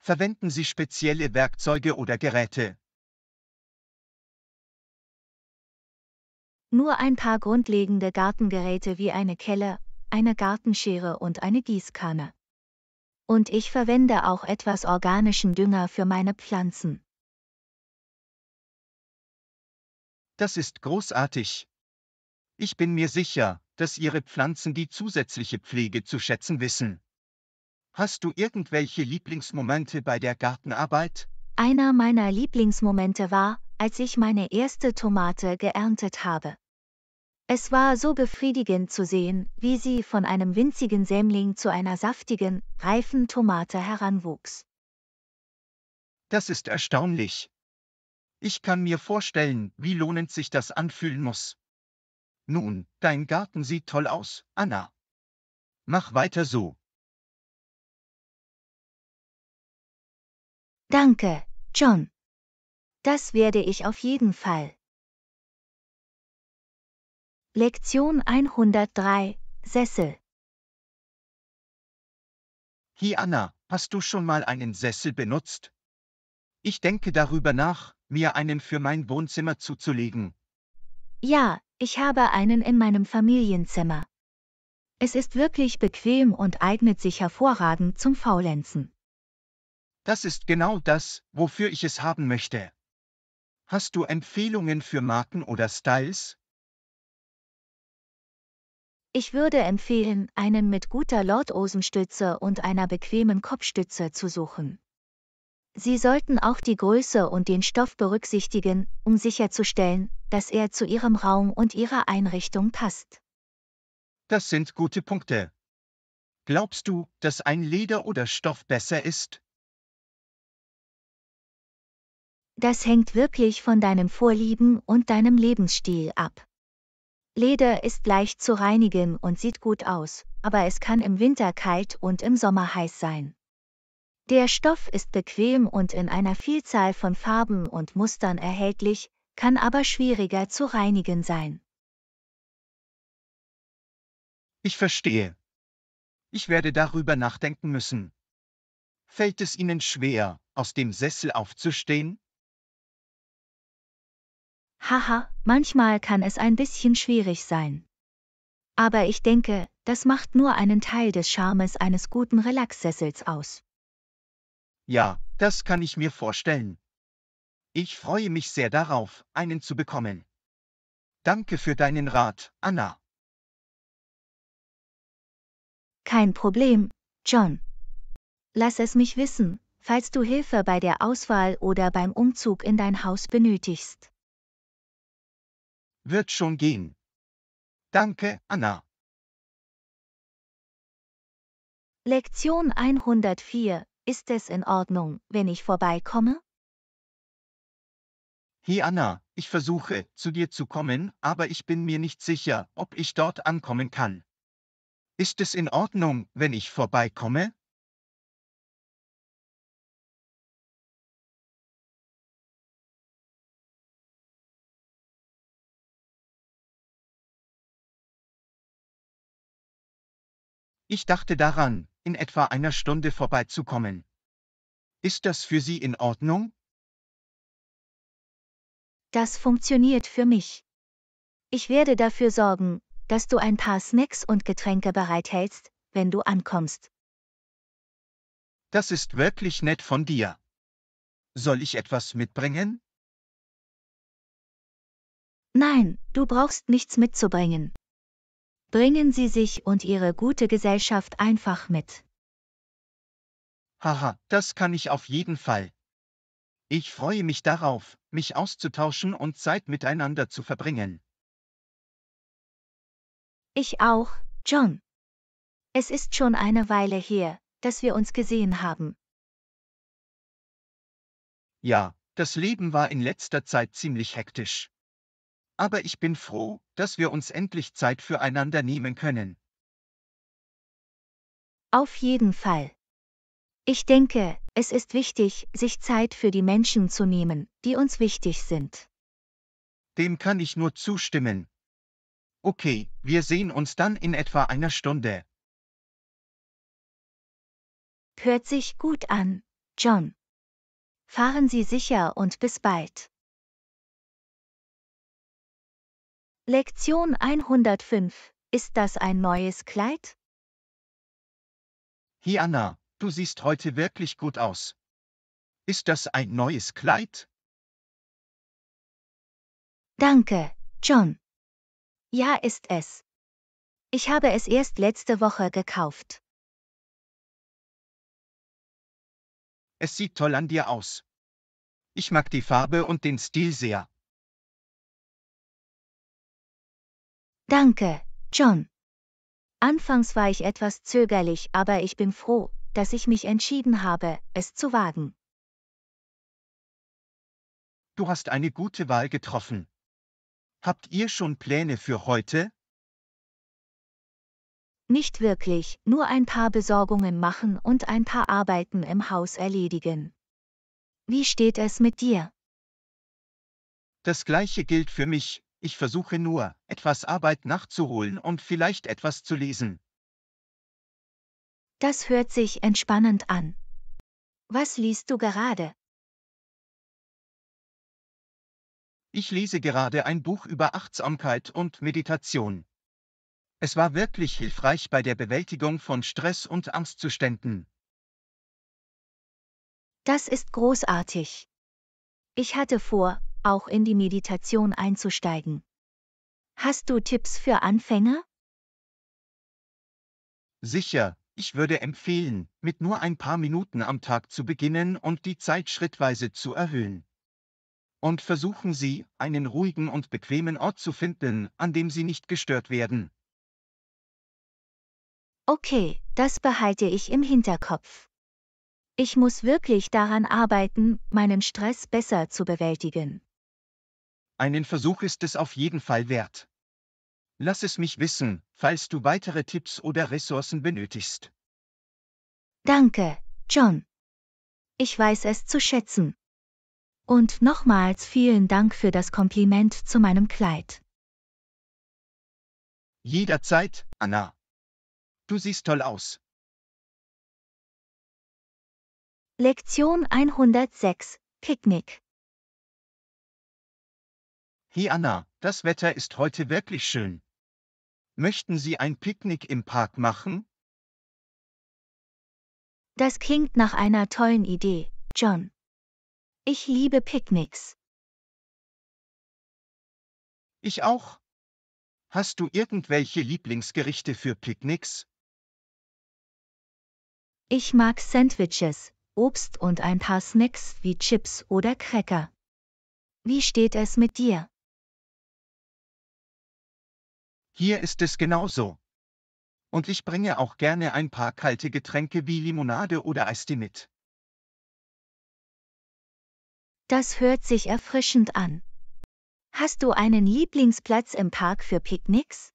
verwenden Sie spezielle Werkzeuge oder Geräte. Nur ein paar grundlegende Gartengeräte wie eine Kelle, eine Gartenschere und eine Gießkanne. Und ich verwende auch etwas organischen Dünger für meine Pflanzen. Das ist großartig. Ich bin mir sicher, dass Ihre Pflanzen die zusätzliche Pflege zu schätzen wissen. Hast du irgendwelche Lieblingsmomente bei der Gartenarbeit? Einer meiner Lieblingsmomente war, als ich meine erste Tomate geerntet habe. Es war so befriedigend zu sehen, wie sie von einem winzigen Sämling zu einer saftigen, reifen Tomate heranwuchs. Das ist erstaunlich. Ich kann mir vorstellen, wie lohnend sich das anfühlen muss. Nun, dein Garten sieht toll aus, Anna. Mach weiter so. Danke, John. Das werde ich auf jeden Fall. Lektion 103 Sessel Hi Anna, hast du schon mal einen Sessel benutzt? Ich denke darüber nach, mir einen für mein Wohnzimmer zuzulegen. Ja, ich habe einen in meinem Familienzimmer. Es ist wirklich bequem und eignet sich hervorragend zum Faulenzen. Das ist genau das, wofür ich es haben möchte. Hast du Empfehlungen für Marken oder Styles? Ich würde empfehlen, einen mit guter Lordosenstütze und einer bequemen Kopfstütze zu suchen. Sie sollten auch die Größe und den Stoff berücksichtigen, um sicherzustellen, dass er zu Ihrem Raum und Ihrer Einrichtung passt. Das sind gute Punkte. Glaubst du, dass ein Leder oder Stoff besser ist? Das hängt wirklich von deinen Vorlieben und deinem Lebensstil ab. Leder ist leicht zu reinigen und sieht gut aus, aber es kann im Winter kalt und im Sommer heiß sein. Der Stoff ist bequem und in einer Vielzahl von Farben und Mustern erhältlich, kann aber schwieriger zu reinigen sein. Ich verstehe. Ich werde darüber nachdenken müssen. Fällt es Ihnen schwer, aus dem Sessel aufzustehen? Haha, manchmal kann es ein bisschen schwierig sein. Aber ich denke, das macht nur einen Teil des Charmes eines guten Relaxsessels aus. Ja, das kann ich mir vorstellen. Ich freue mich sehr darauf, einen zu bekommen. Danke für deinen Rat, Anna. Kein Problem, John. Lass es mich wissen, falls du Hilfe bei der Auswahl oder beim Umzug in dein Haus benötigst. Wird schon gehen. Danke, Anna. Lektion 104. Ist es in Ordnung, wenn ich vorbeikomme? Hey Anna, ich versuche, zu dir zu kommen, aber ich bin mir nicht sicher, ob ich dort ankommen kann. Ist es in Ordnung, wenn ich vorbeikomme? Ich dachte daran, in etwa einer Stunde vorbeizukommen. Ist das für Sie in Ordnung? Das funktioniert für mich. Ich werde dafür sorgen, dass du ein paar Snacks und Getränke bereithältst, wenn du ankommst. Das ist wirklich nett von dir. Soll ich etwas mitbringen? Nein, du brauchst nichts mitzubringen. Bringen Sie sich und Ihre gute Gesellschaft einfach mit. Haha, das kann ich auf jeden Fall. Ich freue mich darauf, mich auszutauschen und Zeit miteinander zu verbringen. Ich auch, John. Es ist schon eine Weile her, dass wir uns gesehen haben. Ja, das Leben war in letzter Zeit ziemlich hektisch aber ich bin froh, dass wir uns endlich Zeit füreinander nehmen können. Auf jeden Fall. Ich denke, es ist wichtig, sich Zeit für die Menschen zu nehmen, die uns wichtig sind. Dem kann ich nur zustimmen. Okay, wir sehen uns dann in etwa einer Stunde. Hört sich gut an, John. Fahren Sie sicher und bis bald. Lektion 105. Ist das ein neues Kleid? Hey Anna, du siehst heute wirklich gut aus. Ist das ein neues Kleid? Danke, John. Ja, ist es. Ich habe es erst letzte Woche gekauft. Es sieht toll an dir aus. Ich mag die Farbe und den Stil sehr. Danke, John. Anfangs war ich etwas zögerlich, aber ich bin froh, dass ich mich entschieden habe, es zu wagen. Du hast eine gute Wahl getroffen. Habt ihr schon Pläne für heute? Nicht wirklich, nur ein paar Besorgungen machen und ein paar Arbeiten im Haus erledigen. Wie steht es mit dir? Das gleiche gilt für mich, ich versuche nur, etwas Arbeit nachzuholen und vielleicht etwas zu lesen. Das hört sich entspannend an. Was liest du gerade? Ich lese gerade ein Buch über Achtsamkeit und Meditation. Es war wirklich hilfreich bei der Bewältigung von Stress und Angstzuständen. Das ist großartig. Ich hatte vor, auch in die Meditation einzusteigen. Hast du Tipps für Anfänger? Sicher, ich würde empfehlen, mit nur ein paar Minuten am Tag zu beginnen und die Zeit schrittweise zu erhöhen. Und versuchen Sie, einen ruhigen und bequemen Ort zu finden, an dem Sie nicht gestört werden. Okay, das behalte ich im Hinterkopf. Ich muss wirklich daran arbeiten, meinen Stress besser zu bewältigen. Einen Versuch ist es auf jeden Fall wert. Lass es mich wissen, falls du weitere Tipps oder Ressourcen benötigst. Danke, John. Ich weiß es zu schätzen. Und nochmals vielen Dank für das Kompliment zu meinem Kleid. Jederzeit, Anna. Du siehst toll aus. Lektion 106 Picknick Hey Anna, das Wetter ist heute wirklich schön. Möchten Sie ein Picknick im Park machen? Das klingt nach einer tollen Idee, John. Ich liebe Picknicks. Ich auch. Hast du irgendwelche Lieblingsgerichte für Picknicks? Ich mag Sandwiches, Obst und ein paar Snacks wie Chips oder Cracker. Wie steht es mit dir? Hier ist es genauso. Und ich bringe auch gerne ein paar kalte Getränke wie Limonade oder Eistee mit. Das hört sich erfrischend an. Hast du einen Lieblingsplatz im Park für Picknicks?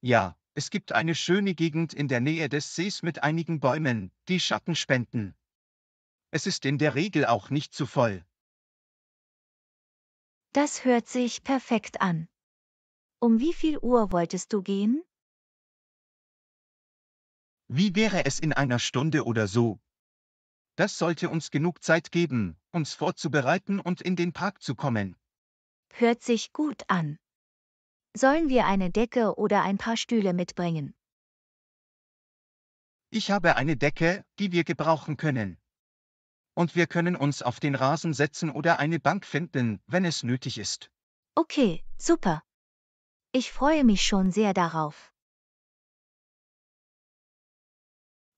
Ja, es gibt eine schöne Gegend in der Nähe des Sees mit einigen Bäumen, die Schatten spenden. Es ist in der Regel auch nicht zu voll. Das hört sich perfekt an. Um wie viel Uhr wolltest du gehen? Wie wäre es in einer Stunde oder so? Das sollte uns genug Zeit geben, uns vorzubereiten und in den Park zu kommen. Hört sich gut an. Sollen wir eine Decke oder ein paar Stühle mitbringen? Ich habe eine Decke, die wir gebrauchen können. Und wir können uns auf den Rasen setzen oder eine Bank finden, wenn es nötig ist. Okay, super. Ich freue mich schon sehr darauf.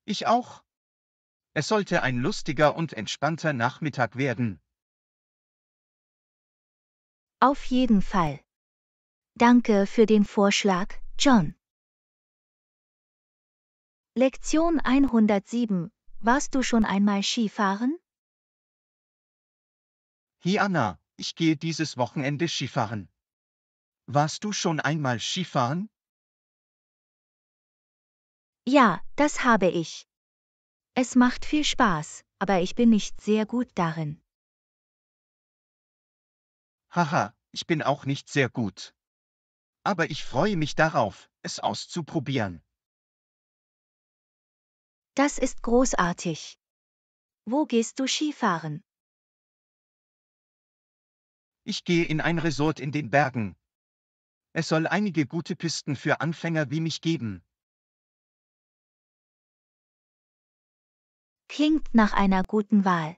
Ich auch. Es sollte ein lustiger und entspannter Nachmittag werden. Auf jeden Fall. Danke für den Vorschlag, John. Lektion 107. Warst du schon einmal Skifahren? Hi Anna, ich gehe dieses Wochenende Skifahren. Warst du schon einmal Skifahren? Ja, das habe ich. Es macht viel Spaß, aber ich bin nicht sehr gut darin. Haha, ich bin auch nicht sehr gut. Aber ich freue mich darauf, es auszuprobieren. Das ist großartig. Wo gehst du Skifahren? Ich gehe in ein Resort in den Bergen, es soll einige gute Pisten für Anfänger wie mich geben. Klingt nach einer guten Wahl.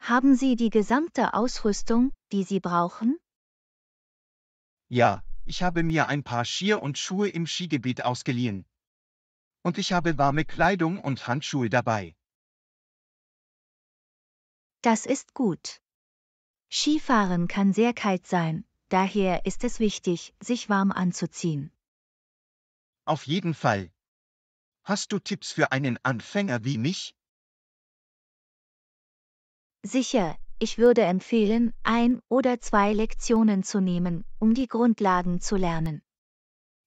Haben Sie die gesamte Ausrüstung, die Sie brauchen? Ja, ich habe mir ein paar Skier und Schuhe im Skigebiet ausgeliehen. Und ich habe warme Kleidung und Handschuhe dabei. Das ist gut. Skifahren kann sehr kalt sein, Daher ist es wichtig, sich warm anzuziehen. Auf jeden Fall. Hast du Tipps für einen Anfänger wie mich? Sicher, ich würde empfehlen, ein oder zwei Lektionen zu nehmen, um die Grundlagen zu lernen.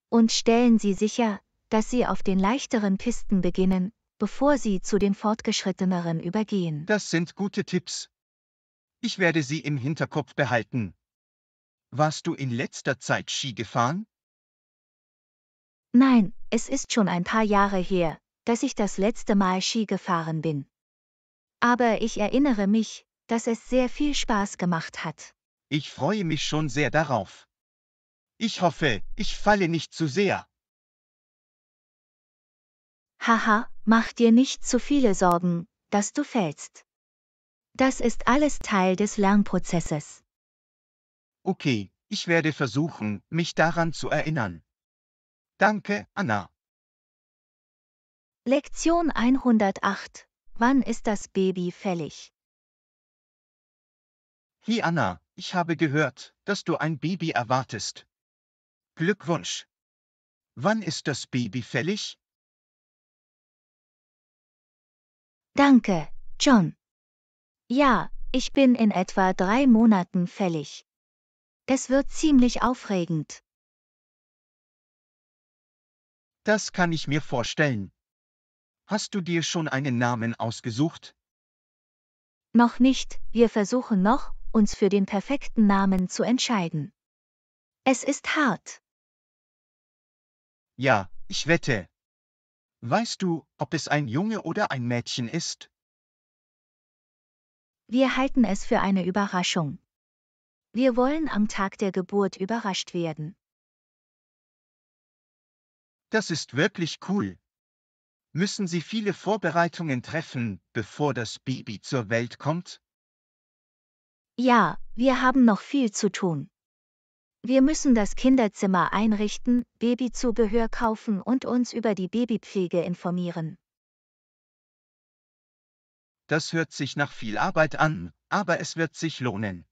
Und stellen Sie sicher, dass Sie auf den leichteren Pisten beginnen, bevor Sie zu den fortgeschritteneren übergehen. Das sind gute Tipps. Ich werde sie im Hinterkopf behalten. Warst du in letzter Zeit Ski gefahren? Nein, es ist schon ein paar Jahre her, dass ich das letzte Mal Ski gefahren bin. Aber ich erinnere mich, dass es sehr viel Spaß gemacht hat. Ich freue mich schon sehr darauf. Ich hoffe, ich falle nicht zu sehr. Haha, mach dir nicht zu viele Sorgen, dass du fällst. Das ist alles Teil des Lernprozesses. Okay, ich werde versuchen, mich daran zu erinnern. Danke, Anna. Lektion 108. Wann ist das Baby fällig? Hey Anna, ich habe gehört, dass du ein Baby erwartest. Glückwunsch. Wann ist das Baby fällig? Danke, John. Ja, ich bin in etwa drei Monaten fällig. Es wird ziemlich aufregend. Das kann ich mir vorstellen. Hast du dir schon einen Namen ausgesucht? Noch nicht, wir versuchen noch, uns für den perfekten Namen zu entscheiden. Es ist hart. Ja, ich wette. Weißt du, ob es ein Junge oder ein Mädchen ist? Wir halten es für eine Überraschung. Wir wollen am Tag der Geburt überrascht werden. Das ist wirklich cool. Müssen Sie viele Vorbereitungen treffen, bevor das Baby zur Welt kommt? Ja, wir haben noch viel zu tun. Wir müssen das Kinderzimmer einrichten, Babyzubehör kaufen und uns über die Babypflege informieren. Das hört sich nach viel Arbeit an, aber es wird sich lohnen.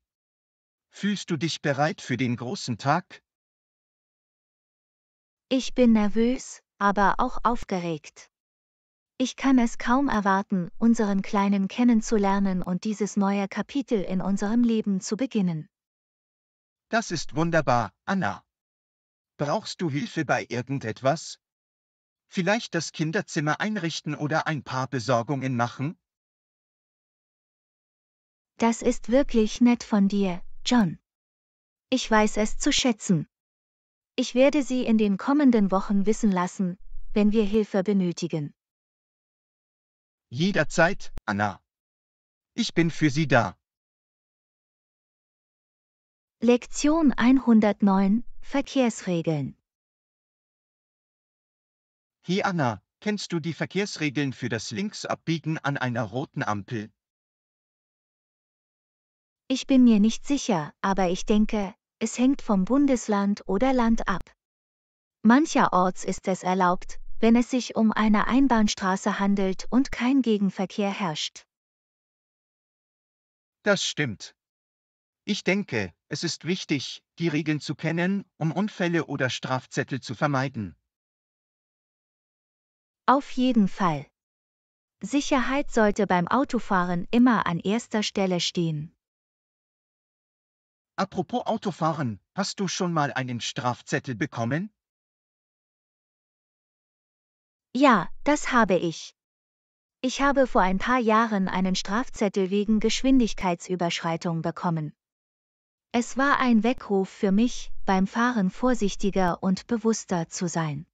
Fühlst du dich bereit für den großen Tag? Ich bin nervös, aber auch aufgeregt. Ich kann es kaum erwarten, unseren Kleinen kennenzulernen und dieses neue Kapitel in unserem Leben zu beginnen. Das ist wunderbar, Anna. Brauchst du Hilfe bei irgendetwas? Vielleicht das Kinderzimmer einrichten oder ein paar Besorgungen machen? Das ist wirklich nett von dir, John. Ich weiß es zu schätzen. Ich werde Sie in den kommenden Wochen wissen lassen, wenn wir Hilfe benötigen. Jederzeit, Anna. Ich bin für Sie da. Lektion 109 Verkehrsregeln Hey Anna, kennst du die Verkehrsregeln für das Linksabbiegen an einer roten Ampel? Ich bin mir nicht sicher, aber ich denke, es hängt vom Bundesland oder Land ab. Mancherorts ist es erlaubt, wenn es sich um eine Einbahnstraße handelt und kein Gegenverkehr herrscht. Das stimmt. Ich denke, es ist wichtig, die Regeln zu kennen, um Unfälle oder Strafzettel zu vermeiden. Auf jeden Fall. Sicherheit sollte beim Autofahren immer an erster Stelle stehen. Apropos Autofahren, hast du schon mal einen Strafzettel bekommen? Ja, das habe ich. Ich habe vor ein paar Jahren einen Strafzettel wegen Geschwindigkeitsüberschreitung bekommen. Es war ein Weckruf für mich, beim Fahren vorsichtiger und bewusster zu sein.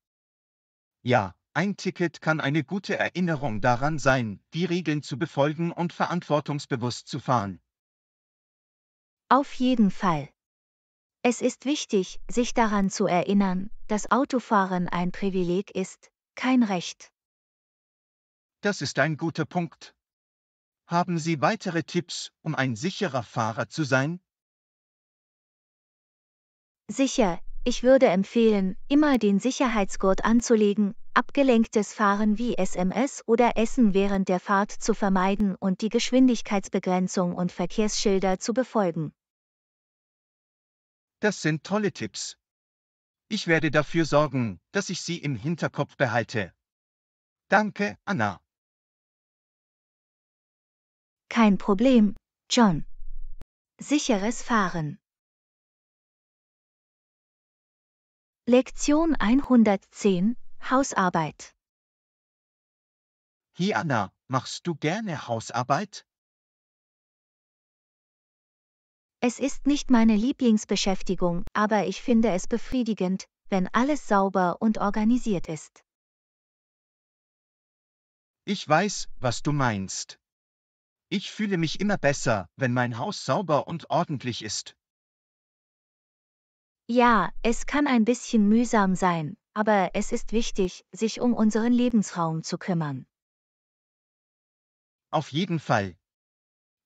Ja, ein Ticket kann eine gute Erinnerung daran sein, die Regeln zu befolgen und verantwortungsbewusst zu fahren. Auf jeden Fall. Es ist wichtig, sich daran zu erinnern, dass Autofahren ein Privileg ist, kein Recht. Das ist ein guter Punkt. Haben Sie weitere Tipps, um ein sicherer Fahrer zu sein? Sicher, ich würde empfehlen, immer den Sicherheitsgurt anzulegen, abgelenktes Fahren wie SMS oder Essen während der Fahrt zu vermeiden und die Geschwindigkeitsbegrenzung und Verkehrsschilder zu befolgen. Das sind tolle Tipps. Ich werde dafür sorgen, dass ich sie im Hinterkopf behalte. Danke, Anna. Kein Problem, John. Sicheres Fahren. Lektion 110 Hausarbeit Hi Anna, machst du gerne Hausarbeit? Es ist nicht meine Lieblingsbeschäftigung, aber ich finde es befriedigend, wenn alles sauber und organisiert ist. Ich weiß, was du meinst. Ich fühle mich immer besser, wenn mein Haus sauber und ordentlich ist. Ja, es kann ein bisschen mühsam sein, aber es ist wichtig, sich um unseren Lebensraum zu kümmern. Auf jeden Fall.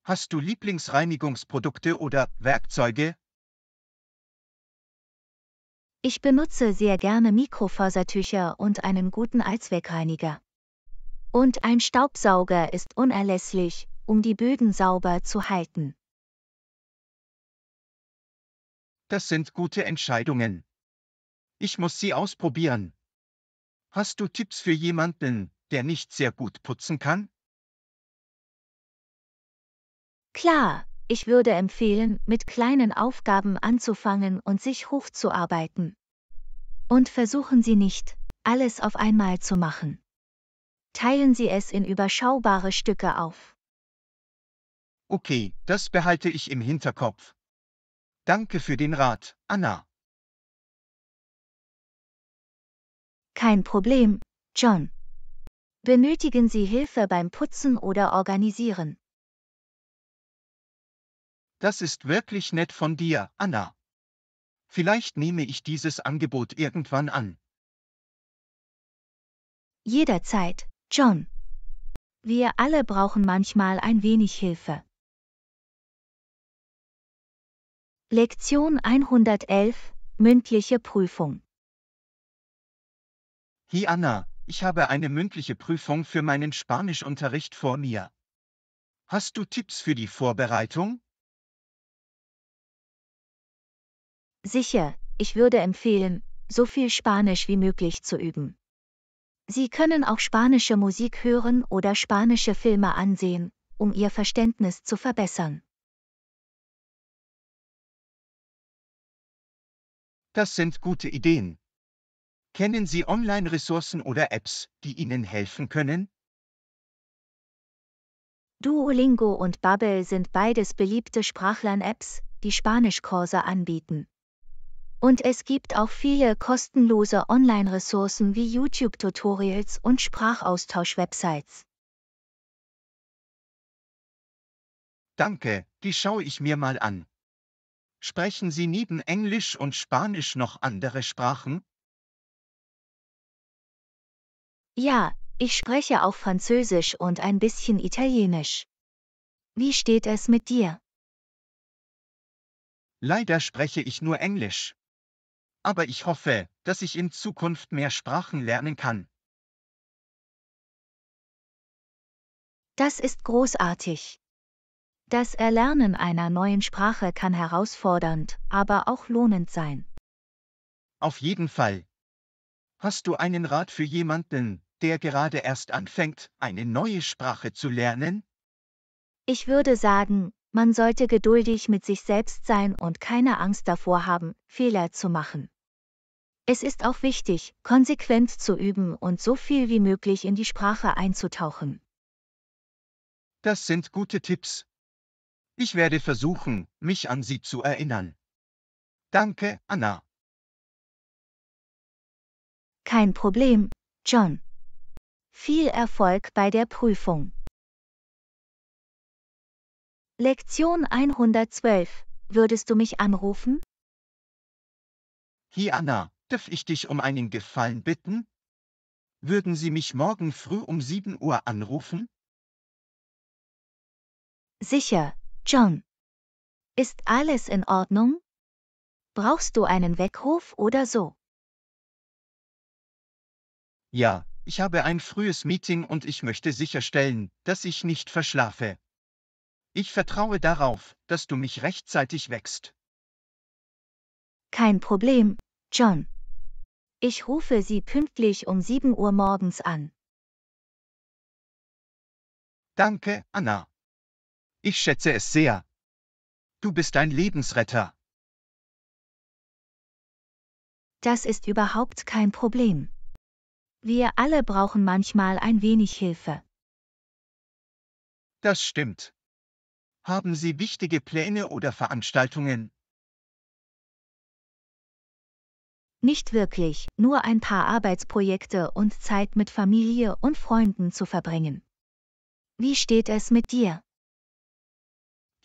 Hast du Lieblingsreinigungsprodukte oder Werkzeuge? Ich benutze sehr gerne Mikrofasertücher und einen guten Allzweckreiniger. Und ein Staubsauger ist unerlässlich, um die Böden sauber zu halten. Das sind gute Entscheidungen. Ich muss sie ausprobieren. Hast du Tipps für jemanden, der nicht sehr gut putzen kann? Klar, ich würde empfehlen, mit kleinen Aufgaben anzufangen und sich hochzuarbeiten. Und versuchen Sie nicht, alles auf einmal zu machen. Teilen Sie es in überschaubare Stücke auf. Okay, das behalte ich im Hinterkopf. Danke für den Rat, Anna. Kein Problem, John. Benötigen Sie Hilfe beim Putzen oder Organisieren? Das ist wirklich nett von dir, Anna. Vielleicht nehme ich dieses Angebot irgendwann an. Jederzeit, John. Wir alle brauchen manchmal ein wenig Hilfe. Lektion 111 Mündliche Prüfung Hey Anna, ich habe eine mündliche Prüfung für meinen Spanischunterricht vor mir. Hast du Tipps für die Vorbereitung? Sicher, ich würde empfehlen, so viel Spanisch wie möglich zu üben. Sie können auch spanische Musik hören oder spanische Filme ansehen, um Ihr Verständnis zu verbessern. Das sind gute Ideen. Kennen Sie Online-Ressourcen oder Apps, die Ihnen helfen können? Duolingo und Bubble sind beides beliebte Sprachlern-Apps, die Spanischkurse anbieten. Und es gibt auch viele kostenlose Online-Ressourcen wie YouTube-Tutorials und Sprachaustausch-Websites. Danke, die schaue ich mir mal an. Sprechen Sie neben Englisch und Spanisch noch andere Sprachen? Ja, ich spreche auch Französisch und ein bisschen Italienisch. Wie steht es mit dir? Leider spreche ich nur Englisch aber ich hoffe, dass ich in Zukunft mehr Sprachen lernen kann. Das ist großartig. Das Erlernen einer neuen Sprache kann herausfordernd, aber auch lohnend sein. Auf jeden Fall. Hast du einen Rat für jemanden, der gerade erst anfängt, eine neue Sprache zu lernen? Ich würde sagen, man sollte geduldig mit sich selbst sein und keine Angst davor haben, Fehler zu machen. Es ist auch wichtig, konsequent zu üben und so viel wie möglich in die Sprache einzutauchen. Das sind gute Tipps. Ich werde versuchen, mich an sie zu erinnern. Danke, Anna. Kein Problem, John. Viel Erfolg bei der Prüfung. Lektion 112. Würdest du mich anrufen? Hi Anna, Darf ich dich um einen Gefallen bitten? Würden Sie mich morgen früh um 7 Uhr anrufen? Sicher, John. Ist alles in Ordnung? Brauchst du einen Weckruf oder so? Ja, ich habe ein frühes Meeting und ich möchte sicherstellen, dass ich nicht verschlafe. Ich vertraue darauf, dass du mich rechtzeitig wächst. Kein Problem, John. Ich rufe Sie pünktlich um 7 Uhr morgens an. Danke, Anna. Ich schätze es sehr. Du bist ein Lebensretter. Das ist überhaupt kein Problem. Wir alle brauchen manchmal ein wenig Hilfe. Das stimmt. Haben Sie wichtige Pläne oder Veranstaltungen? Nicht wirklich, nur ein paar Arbeitsprojekte und Zeit mit Familie und Freunden zu verbringen. Wie steht es mit dir?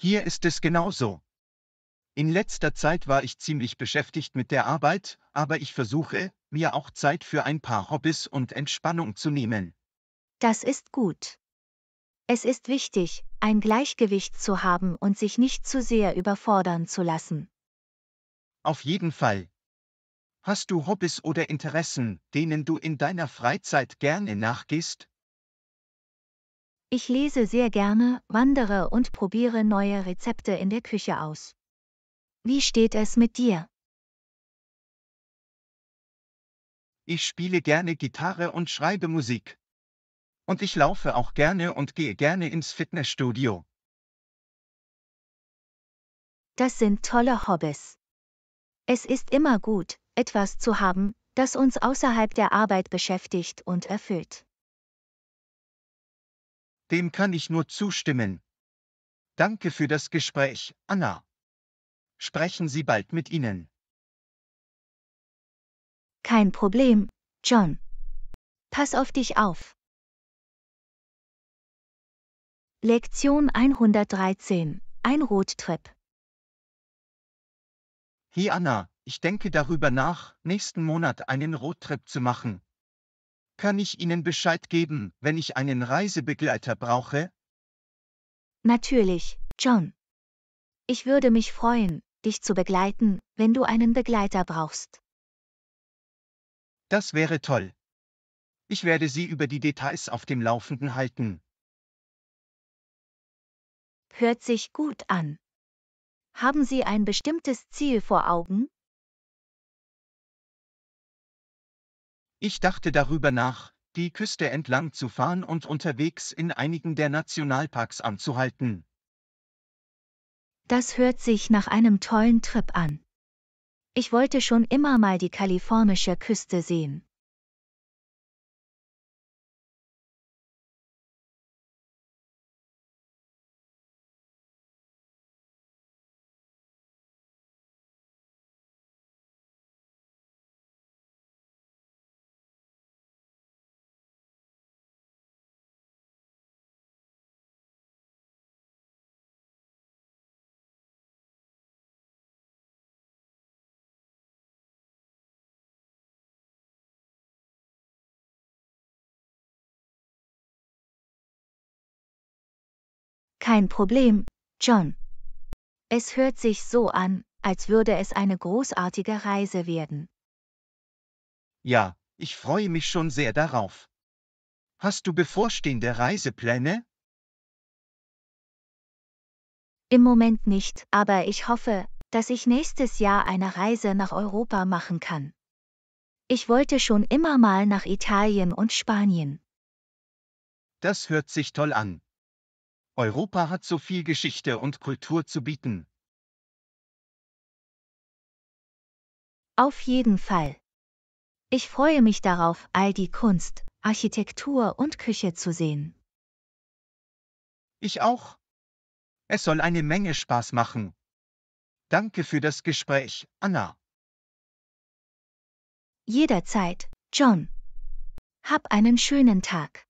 Hier ist es genauso. In letzter Zeit war ich ziemlich beschäftigt mit der Arbeit, aber ich versuche, mir auch Zeit für ein paar Hobbys und Entspannung zu nehmen. Das ist gut. Es ist wichtig, ein Gleichgewicht zu haben und sich nicht zu sehr überfordern zu lassen. Auf jeden Fall. Hast du Hobbys oder Interessen, denen du in deiner Freizeit gerne nachgehst? Ich lese sehr gerne, wandere und probiere neue Rezepte in der Küche aus. Wie steht es mit dir? Ich spiele gerne Gitarre und schreibe Musik. Und ich laufe auch gerne und gehe gerne ins Fitnessstudio. Das sind tolle Hobbys. Es ist immer gut, etwas zu haben, das uns außerhalb der Arbeit beschäftigt und erfüllt. Dem kann ich nur zustimmen. Danke für das Gespräch, Anna. Sprechen Sie bald mit Ihnen. Kein Problem, John. Pass auf dich auf. Lektion 113 Ein Roadtrip Hey Anna, ich denke darüber nach, nächsten Monat einen Roadtrip zu machen. Kann ich Ihnen Bescheid geben, wenn ich einen Reisebegleiter brauche? Natürlich, John. Ich würde mich freuen, dich zu begleiten, wenn du einen Begleiter brauchst. Das wäre toll. Ich werde Sie über die Details auf dem Laufenden halten. Hört sich gut an. Haben Sie ein bestimmtes Ziel vor Augen? Ich dachte darüber nach, die Küste entlang zu fahren und unterwegs in einigen der Nationalparks anzuhalten. Das hört sich nach einem tollen Trip an. Ich wollte schon immer mal die kalifornische Küste sehen. Kein Problem, John. Es hört sich so an, als würde es eine großartige Reise werden. Ja, ich freue mich schon sehr darauf. Hast du bevorstehende Reisepläne? Im Moment nicht, aber ich hoffe, dass ich nächstes Jahr eine Reise nach Europa machen kann. Ich wollte schon immer mal nach Italien und Spanien. Das hört sich toll an. Europa hat so viel Geschichte und Kultur zu bieten. Auf jeden Fall. Ich freue mich darauf, all die Kunst, Architektur und Küche zu sehen. Ich auch. Es soll eine Menge Spaß machen. Danke für das Gespräch, Anna. Jederzeit, John. Hab einen schönen Tag.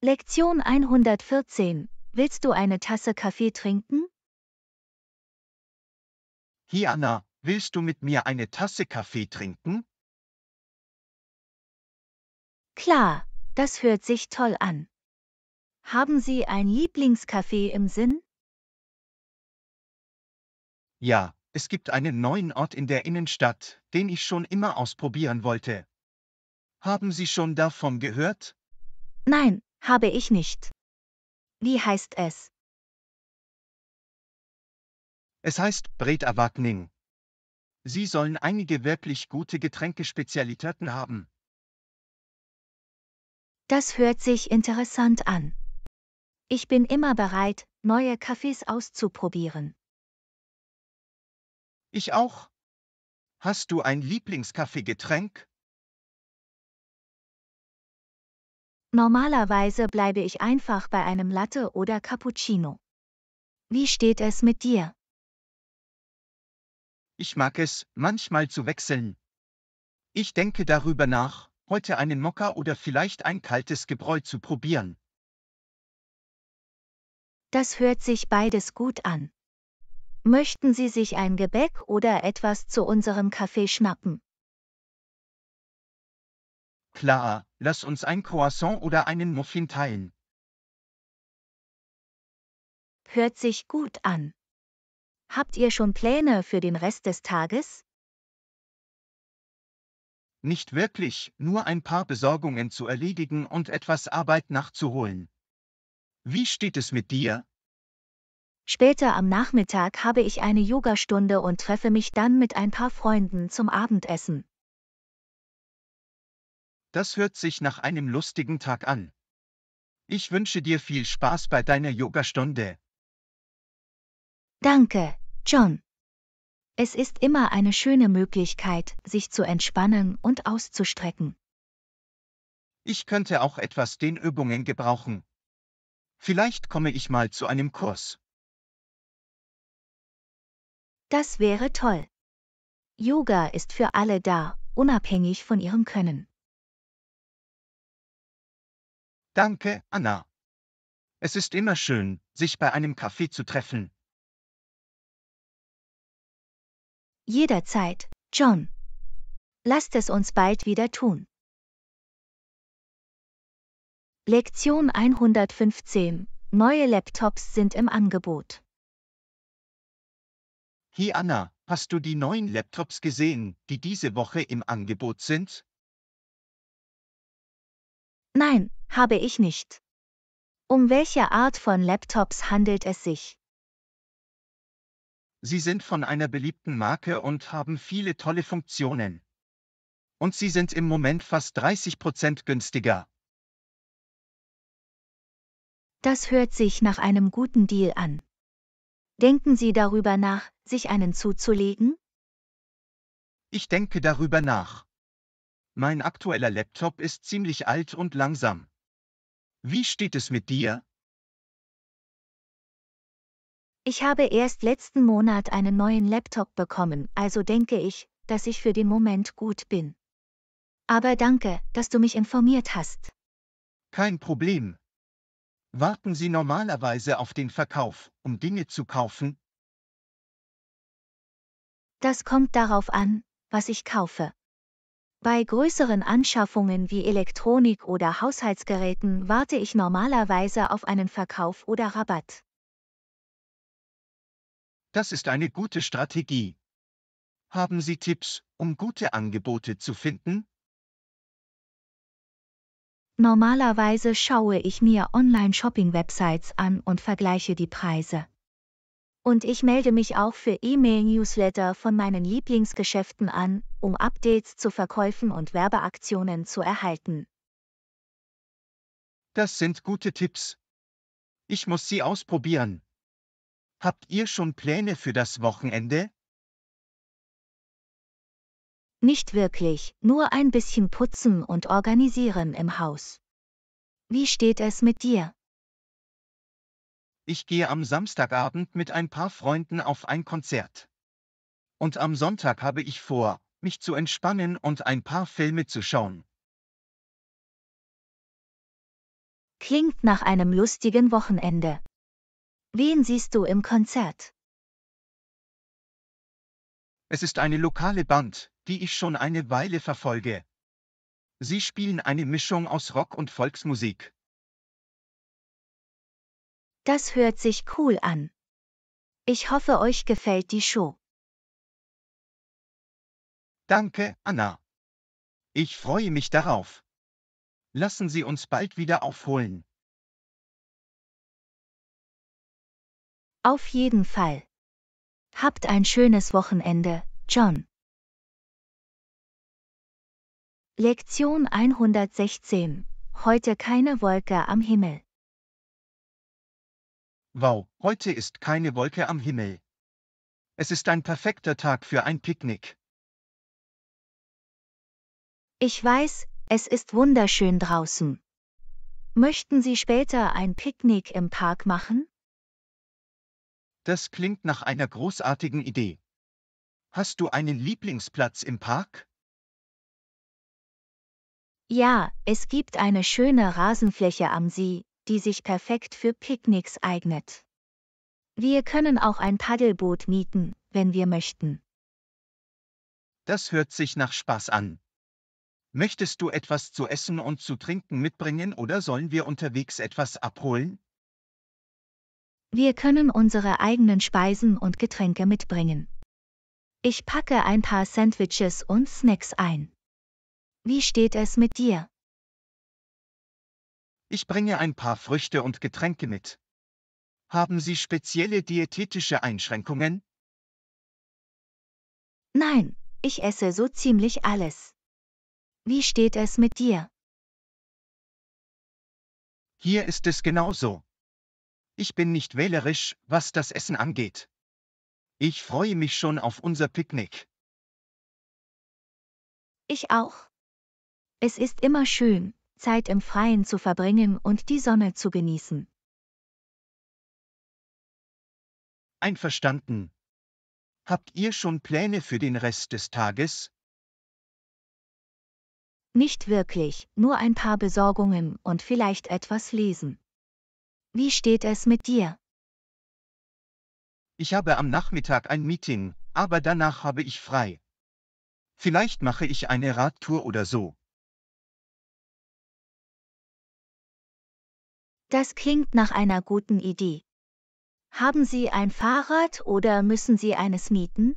Lektion 114. Willst du eine Tasse Kaffee trinken? Hiana, willst du mit mir eine Tasse Kaffee trinken? Klar, das hört sich toll an. Haben Sie ein Lieblingskaffee im Sinn? Ja, es gibt einen neuen Ort in der Innenstadt, den ich schon immer ausprobieren wollte. Haben Sie schon davon gehört? Nein, habe ich nicht. Wie heißt es? Es heißt Bretawagning. Sie sollen einige wirklich gute Getränkespezialitäten haben. Das hört sich interessant an. Ich bin immer bereit, neue Kaffees auszuprobieren. Ich auch. Hast du ein Lieblingskaffeegetränk? Normalerweise bleibe ich einfach bei einem Latte oder Cappuccino. Wie steht es mit dir? Ich mag es, manchmal zu wechseln. Ich denke darüber nach, heute einen Mokka oder vielleicht ein kaltes Gebräu zu probieren. Das hört sich beides gut an. Möchten Sie sich ein Gebäck oder etwas zu unserem Kaffee schnappen? Klar, lass uns ein Croissant oder einen Muffin teilen. Hört sich gut an. Habt ihr schon Pläne für den Rest des Tages? Nicht wirklich, nur ein paar Besorgungen zu erledigen und etwas Arbeit nachzuholen. Wie steht es mit dir? Später am Nachmittag habe ich eine Yogastunde und treffe mich dann mit ein paar Freunden zum Abendessen. Das hört sich nach einem lustigen Tag an. Ich wünsche dir viel Spaß bei deiner Yogastunde. Danke, John. Es ist immer eine schöne Möglichkeit, sich zu entspannen und auszustrecken. Ich könnte auch etwas den Übungen gebrauchen. Vielleicht komme ich mal zu einem Kurs. Das wäre toll. Yoga ist für alle da, unabhängig von ihrem Können. Danke, Anna. Es ist immer schön, sich bei einem Kaffee zu treffen. Jederzeit, John. Lasst es uns bald wieder tun. Lektion 115. Neue Laptops sind im Angebot. Hi Anna, hast du die neuen Laptops gesehen, die diese Woche im Angebot sind? Nein, habe ich nicht. Um welche Art von Laptops handelt es sich? Sie sind von einer beliebten Marke und haben viele tolle Funktionen. Und sie sind im Moment fast 30% günstiger. Das hört sich nach einem guten Deal an. Denken Sie darüber nach, sich einen zuzulegen? Ich denke darüber nach. Mein aktueller Laptop ist ziemlich alt und langsam. Wie steht es mit dir? Ich habe erst letzten Monat einen neuen Laptop bekommen, also denke ich, dass ich für den Moment gut bin. Aber danke, dass du mich informiert hast. Kein Problem. Warten Sie normalerweise auf den Verkauf, um Dinge zu kaufen? Das kommt darauf an, was ich kaufe. Bei größeren Anschaffungen wie Elektronik oder Haushaltsgeräten warte ich normalerweise auf einen Verkauf oder Rabatt. Das ist eine gute Strategie. Haben Sie Tipps, um gute Angebote zu finden? Normalerweise schaue ich mir Online-Shopping-Websites an und vergleiche die Preise. Und ich melde mich auch für E-Mail-Newsletter von meinen Lieblingsgeschäften an, um Updates zu Verkäufen und Werbeaktionen zu erhalten. Das sind gute Tipps. Ich muss sie ausprobieren. Habt ihr schon Pläne für das Wochenende? Nicht wirklich, nur ein bisschen putzen und organisieren im Haus. Wie steht es mit dir? Ich gehe am Samstagabend mit ein paar Freunden auf ein Konzert. Und am Sonntag habe ich vor, mich zu entspannen und ein paar Filme zu schauen. Klingt nach einem lustigen Wochenende. Wen siehst du im Konzert? Es ist eine lokale Band, die ich schon eine Weile verfolge. Sie spielen eine Mischung aus Rock und Volksmusik. Das hört sich cool an. Ich hoffe, euch gefällt die Show. Danke, Anna. Ich freue mich darauf. Lassen Sie uns bald wieder aufholen. Auf jeden Fall. Habt ein schönes Wochenende, John. Lektion 116. Heute keine Wolke am Himmel. Wow, heute ist keine Wolke am Himmel. Es ist ein perfekter Tag für ein Picknick. Ich weiß, es ist wunderschön draußen. Möchten Sie später ein Picknick im Park machen? Das klingt nach einer großartigen Idee. Hast du einen Lieblingsplatz im Park? Ja, es gibt eine schöne Rasenfläche am See, die sich perfekt für Picknicks eignet. Wir können auch ein Paddelboot mieten, wenn wir möchten. Das hört sich nach Spaß an. Möchtest du etwas zu essen und zu trinken mitbringen oder sollen wir unterwegs etwas abholen? Wir können unsere eigenen Speisen und Getränke mitbringen. Ich packe ein paar Sandwiches und Snacks ein. Wie steht es mit dir? Ich bringe ein paar Früchte und Getränke mit. Haben Sie spezielle dietetische Einschränkungen? Nein, ich esse so ziemlich alles. Wie steht es mit dir? Hier ist es genauso. Ich bin nicht wählerisch, was das Essen angeht. Ich freue mich schon auf unser Picknick. Ich auch. Es ist immer schön, Zeit im Freien zu verbringen und die Sonne zu genießen. Einverstanden. Habt ihr schon Pläne für den Rest des Tages? Nicht wirklich, nur ein paar Besorgungen und vielleicht etwas lesen. Wie steht es mit dir? Ich habe am Nachmittag ein Meeting, aber danach habe ich frei. Vielleicht mache ich eine Radtour oder so. Das klingt nach einer guten Idee. Haben Sie ein Fahrrad oder müssen Sie eines mieten?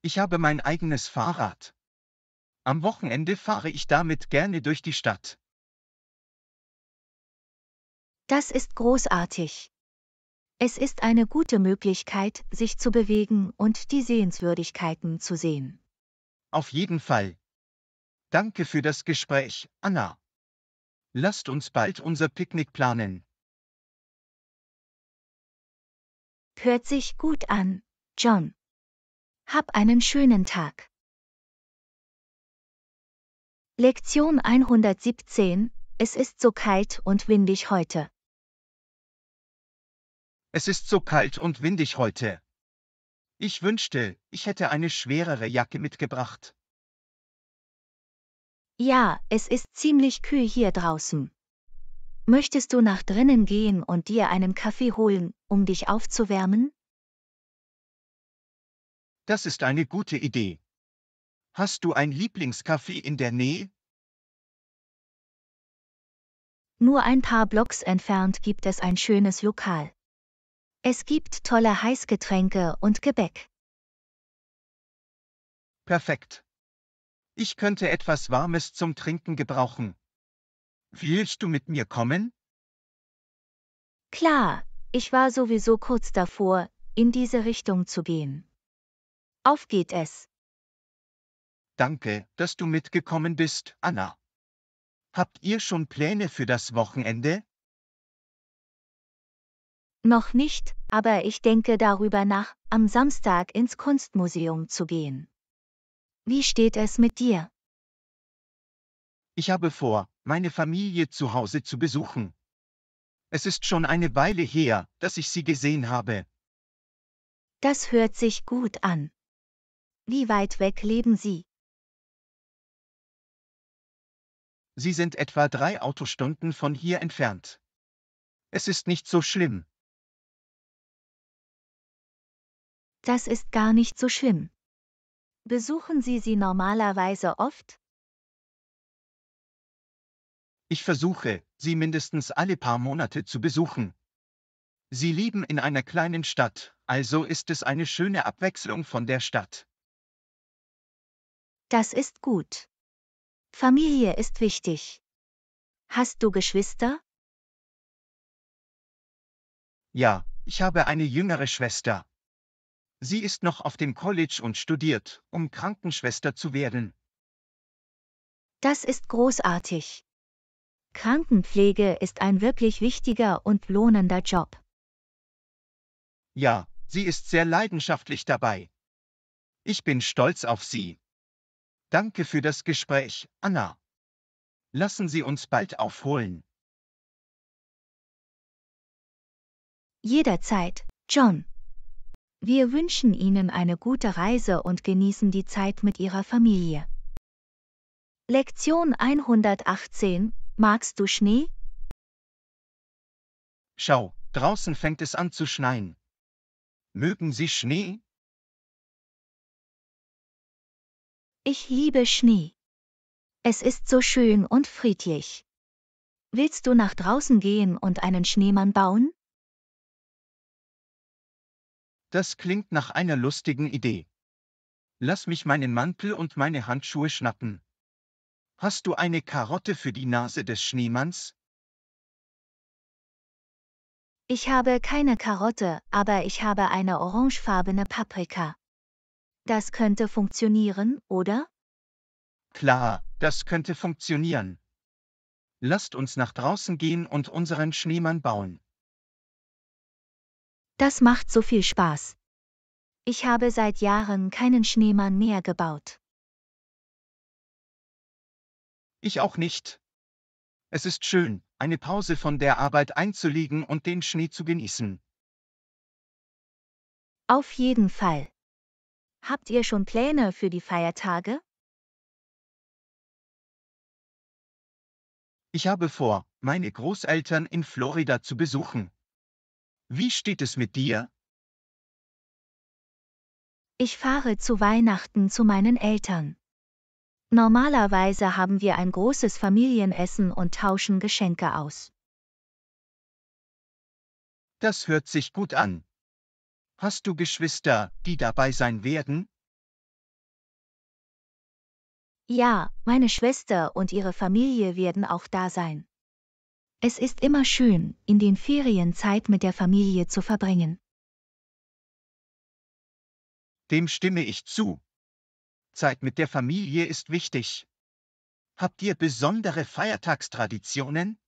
Ich habe mein eigenes Fahrrad. Am Wochenende fahre ich damit gerne durch die Stadt. Das ist großartig. Es ist eine gute Möglichkeit, sich zu bewegen und die Sehenswürdigkeiten zu sehen. Auf jeden Fall. Danke für das Gespräch, Anna. Lasst uns bald unser Picknick planen. Hört sich gut an, John. Hab einen schönen Tag. Lektion 117 Es ist so kalt und windig heute. Es ist so kalt und windig heute. Ich wünschte, ich hätte eine schwerere Jacke mitgebracht. Ja, es ist ziemlich kühl hier draußen. Möchtest du nach drinnen gehen und dir einen Kaffee holen, um dich aufzuwärmen? Das ist eine gute Idee. Hast du ein Lieblingskaffee in der Nähe? Nur ein paar Blocks entfernt gibt es ein schönes Lokal. Es gibt tolle Heißgetränke und Gebäck. Perfekt. Ich könnte etwas Warmes zum Trinken gebrauchen. Willst du mit mir kommen? Klar, ich war sowieso kurz davor, in diese Richtung zu gehen. Auf geht es. Danke, dass du mitgekommen bist, Anna. Habt ihr schon Pläne für das Wochenende? Noch nicht, aber ich denke darüber nach, am Samstag ins Kunstmuseum zu gehen. Wie steht es mit dir? Ich habe vor, meine Familie zu Hause zu besuchen. Es ist schon eine Weile her, dass ich sie gesehen habe. Das hört sich gut an. Wie weit weg leben Sie? Sie sind etwa drei Autostunden von hier entfernt. Es ist nicht so schlimm. Das ist gar nicht so schlimm. Besuchen Sie sie normalerweise oft? Ich versuche, sie mindestens alle paar Monate zu besuchen. Sie leben in einer kleinen Stadt, also ist es eine schöne Abwechslung von der Stadt. Das ist gut. Familie ist wichtig. Hast du Geschwister? Ja, ich habe eine jüngere Schwester. Sie ist noch auf dem College und studiert, um Krankenschwester zu werden. Das ist großartig. Krankenpflege ist ein wirklich wichtiger und lohnender Job. Ja, sie ist sehr leidenschaftlich dabei. Ich bin stolz auf Sie. Danke für das Gespräch, Anna. Lassen Sie uns bald aufholen. Jederzeit, John. Wir wünschen Ihnen eine gute Reise und genießen die Zeit mit Ihrer Familie. Lektion 118 Magst du Schnee? Schau, draußen fängt es an zu schneien. Mögen Sie Schnee? Ich liebe Schnee. Es ist so schön und friedlich. Willst du nach draußen gehen und einen Schneemann bauen? Das klingt nach einer lustigen Idee. Lass mich meinen Mantel und meine Handschuhe schnappen. Hast du eine Karotte für die Nase des Schneemanns? Ich habe keine Karotte, aber ich habe eine orangefarbene Paprika. Das könnte funktionieren, oder? Klar, das könnte funktionieren. Lasst uns nach draußen gehen und unseren Schneemann bauen. Das macht so viel Spaß. Ich habe seit Jahren keinen Schneemann mehr gebaut. Ich auch nicht. Es ist schön, eine Pause von der Arbeit einzulegen und den Schnee zu genießen. Auf jeden Fall. Habt ihr schon Pläne für die Feiertage? Ich habe vor, meine Großeltern in Florida zu besuchen. Wie steht es mit dir? Ich fahre zu Weihnachten zu meinen Eltern. Normalerweise haben wir ein großes Familienessen und tauschen Geschenke aus. Das hört sich gut an. Hast du Geschwister, die dabei sein werden? Ja, meine Schwester und ihre Familie werden auch da sein. Es ist immer schön, in den Ferien Zeit mit der Familie zu verbringen. Dem stimme ich zu. Zeit mit der Familie ist wichtig. Habt ihr besondere Feiertagstraditionen?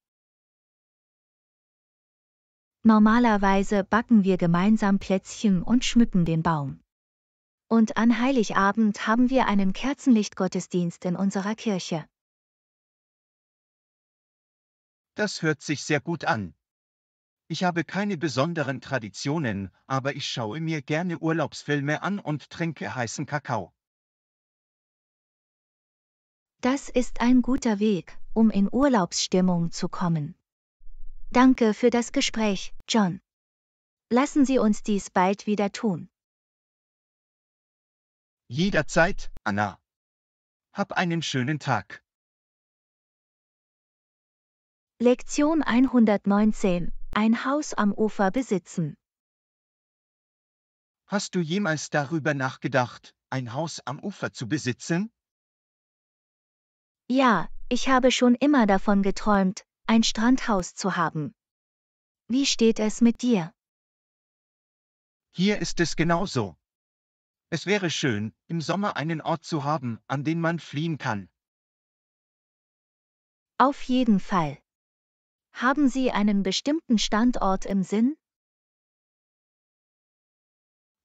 Normalerweise backen wir gemeinsam Plätzchen und schmücken den Baum. Und an Heiligabend haben wir einen Kerzenlichtgottesdienst in unserer Kirche. Das hört sich sehr gut an. Ich habe keine besonderen Traditionen, aber ich schaue mir gerne Urlaubsfilme an und trinke heißen Kakao. Das ist ein guter Weg, um in Urlaubsstimmung zu kommen. Danke für das Gespräch, John. Lassen Sie uns dies bald wieder tun. Jederzeit, Anna. Hab einen schönen Tag. Lektion 119. Ein Haus am Ufer besitzen. Hast du jemals darüber nachgedacht, ein Haus am Ufer zu besitzen? Ja, ich habe schon immer davon geträumt, ein Strandhaus zu haben. Wie steht es mit dir? Hier ist es genauso. Es wäre schön, im Sommer einen Ort zu haben, an den man fliehen kann. Auf jeden Fall. Haben Sie einen bestimmten Standort im Sinn?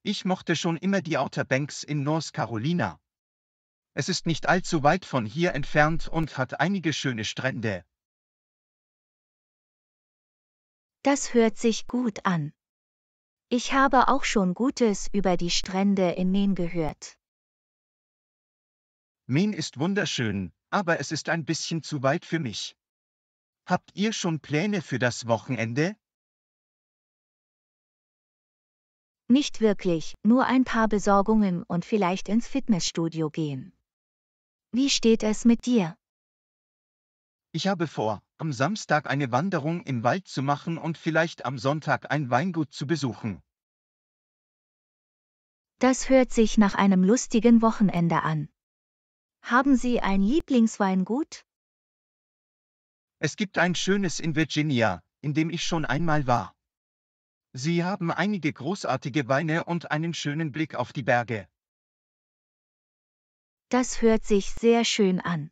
Ich mochte schon immer die Outer Banks in North Carolina. Es ist nicht allzu weit von hier entfernt und hat einige schöne Strände. Das hört sich gut an. Ich habe auch schon Gutes über die Strände in Maine gehört. Maine ist wunderschön, aber es ist ein bisschen zu weit für mich. Habt ihr schon Pläne für das Wochenende? Nicht wirklich, nur ein paar Besorgungen und vielleicht ins Fitnessstudio gehen. Wie steht es mit dir? Ich habe vor, am Samstag eine Wanderung im Wald zu machen und vielleicht am Sonntag ein Weingut zu besuchen. Das hört sich nach einem lustigen Wochenende an. Haben Sie ein Lieblingsweingut? Es gibt ein schönes in Virginia, in dem ich schon einmal war. Sie haben einige großartige Weine und einen schönen Blick auf die Berge. Das hört sich sehr schön an.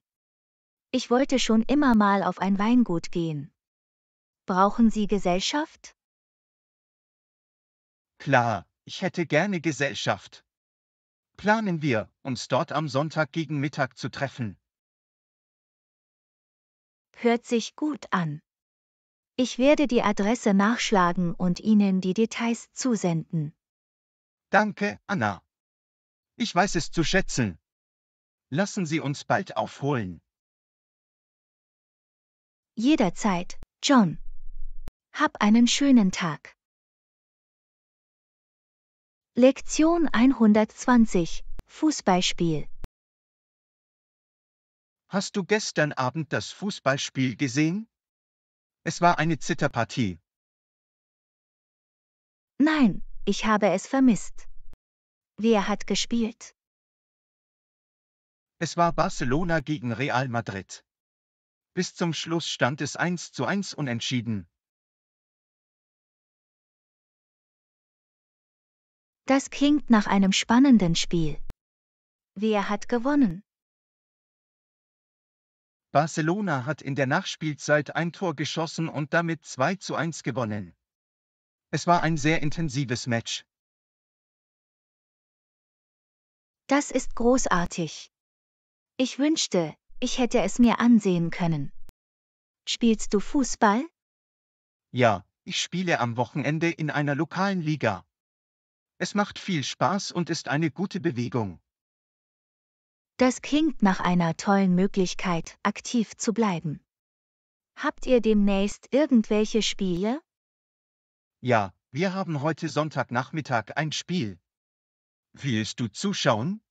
Ich wollte schon immer mal auf ein Weingut gehen. Brauchen Sie Gesellschaft? Klar, ich hätte gerne Gesellschaft. Planen wir, uns dort am Sonntag gegen Mittag zu treffen. Hört sich gut an. Ich werde die Adresse nachschlagen und Ihnen die Details zusenden. Danke, Anna. Ich weiß es zu schätzen. Lassen Sie uns bald aufholen. Jederzeit, John. Hab einen schönen Tag. Lektion 120 Fußballspiel Hast du gestern Abend das Fußballspiel gesehen? Es war eine Zitterpartie. Nein, ich habe es vermisst. Wer hat gespielt? Es war Barcelona gegen Real Madrid. Bis zum Schluss stand es 1 zu 1 unentschieden. Das klingt nach einem spannenden Spiel. Wer hat gewonnen? Barcelona hat in der Nachspielzeit ein Tor geschossen und damit 2 zu 1 gewonnen. Es war ein sehr intensives Match. Das ist großartig. Ich wünschte, ich hätte es mir ansehen können. Spielst du Fußball? Ja, ich spiele am Wochenende in einer lokalen Liga. Es macht viel Spaß und ist eine gute Bewegung. Das klingt nach einer tollen Möglichkeit, aktiv zu bleiben. Habt ihr demnächst irgendwelche Spiele? Ja, wir haben heute Sonntagnachmittag ein Spiel. Willst du zuschauen?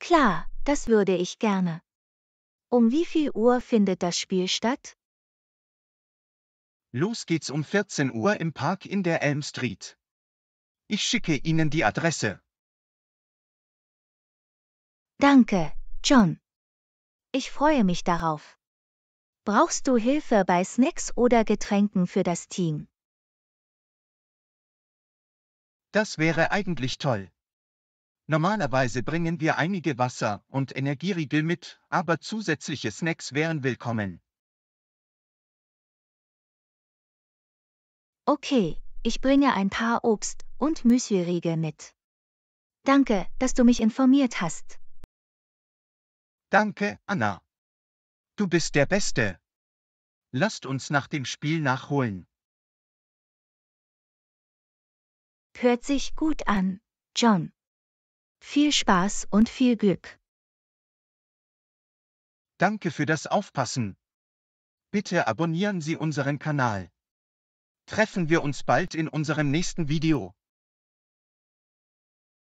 Klar, das würde ich gerne. Um wie viel Uhr findet das Spiel statt? Los geht's um 14 Uhr im Park in der Elm Street. Ich schicke Ihnen die Adresse. Danke, John. Ich freue mich darauf. Brauchst du Hilfe bei Snacks oder Getränken für das Team? Das wäre eigentlich toll. Normalerweise bringen wir einige Wasser und Energieriegel mit, aber zusätzliche Snacks wären willkommen. Okay, ich bringe ein paar Obst- und Müsliriegel mit. Danke, dass du mich informiert hast. Danke, Anna. Du bist der Beste. Lasst uns nach dem Spiel nachholen. Hört sich gut an, John. Viel Spaß und viel Glück. Danke für das Aufpassen. Bitte abonnieren Sie unseren Kanal. Treffen wir uns bald in unserem nächsten Video.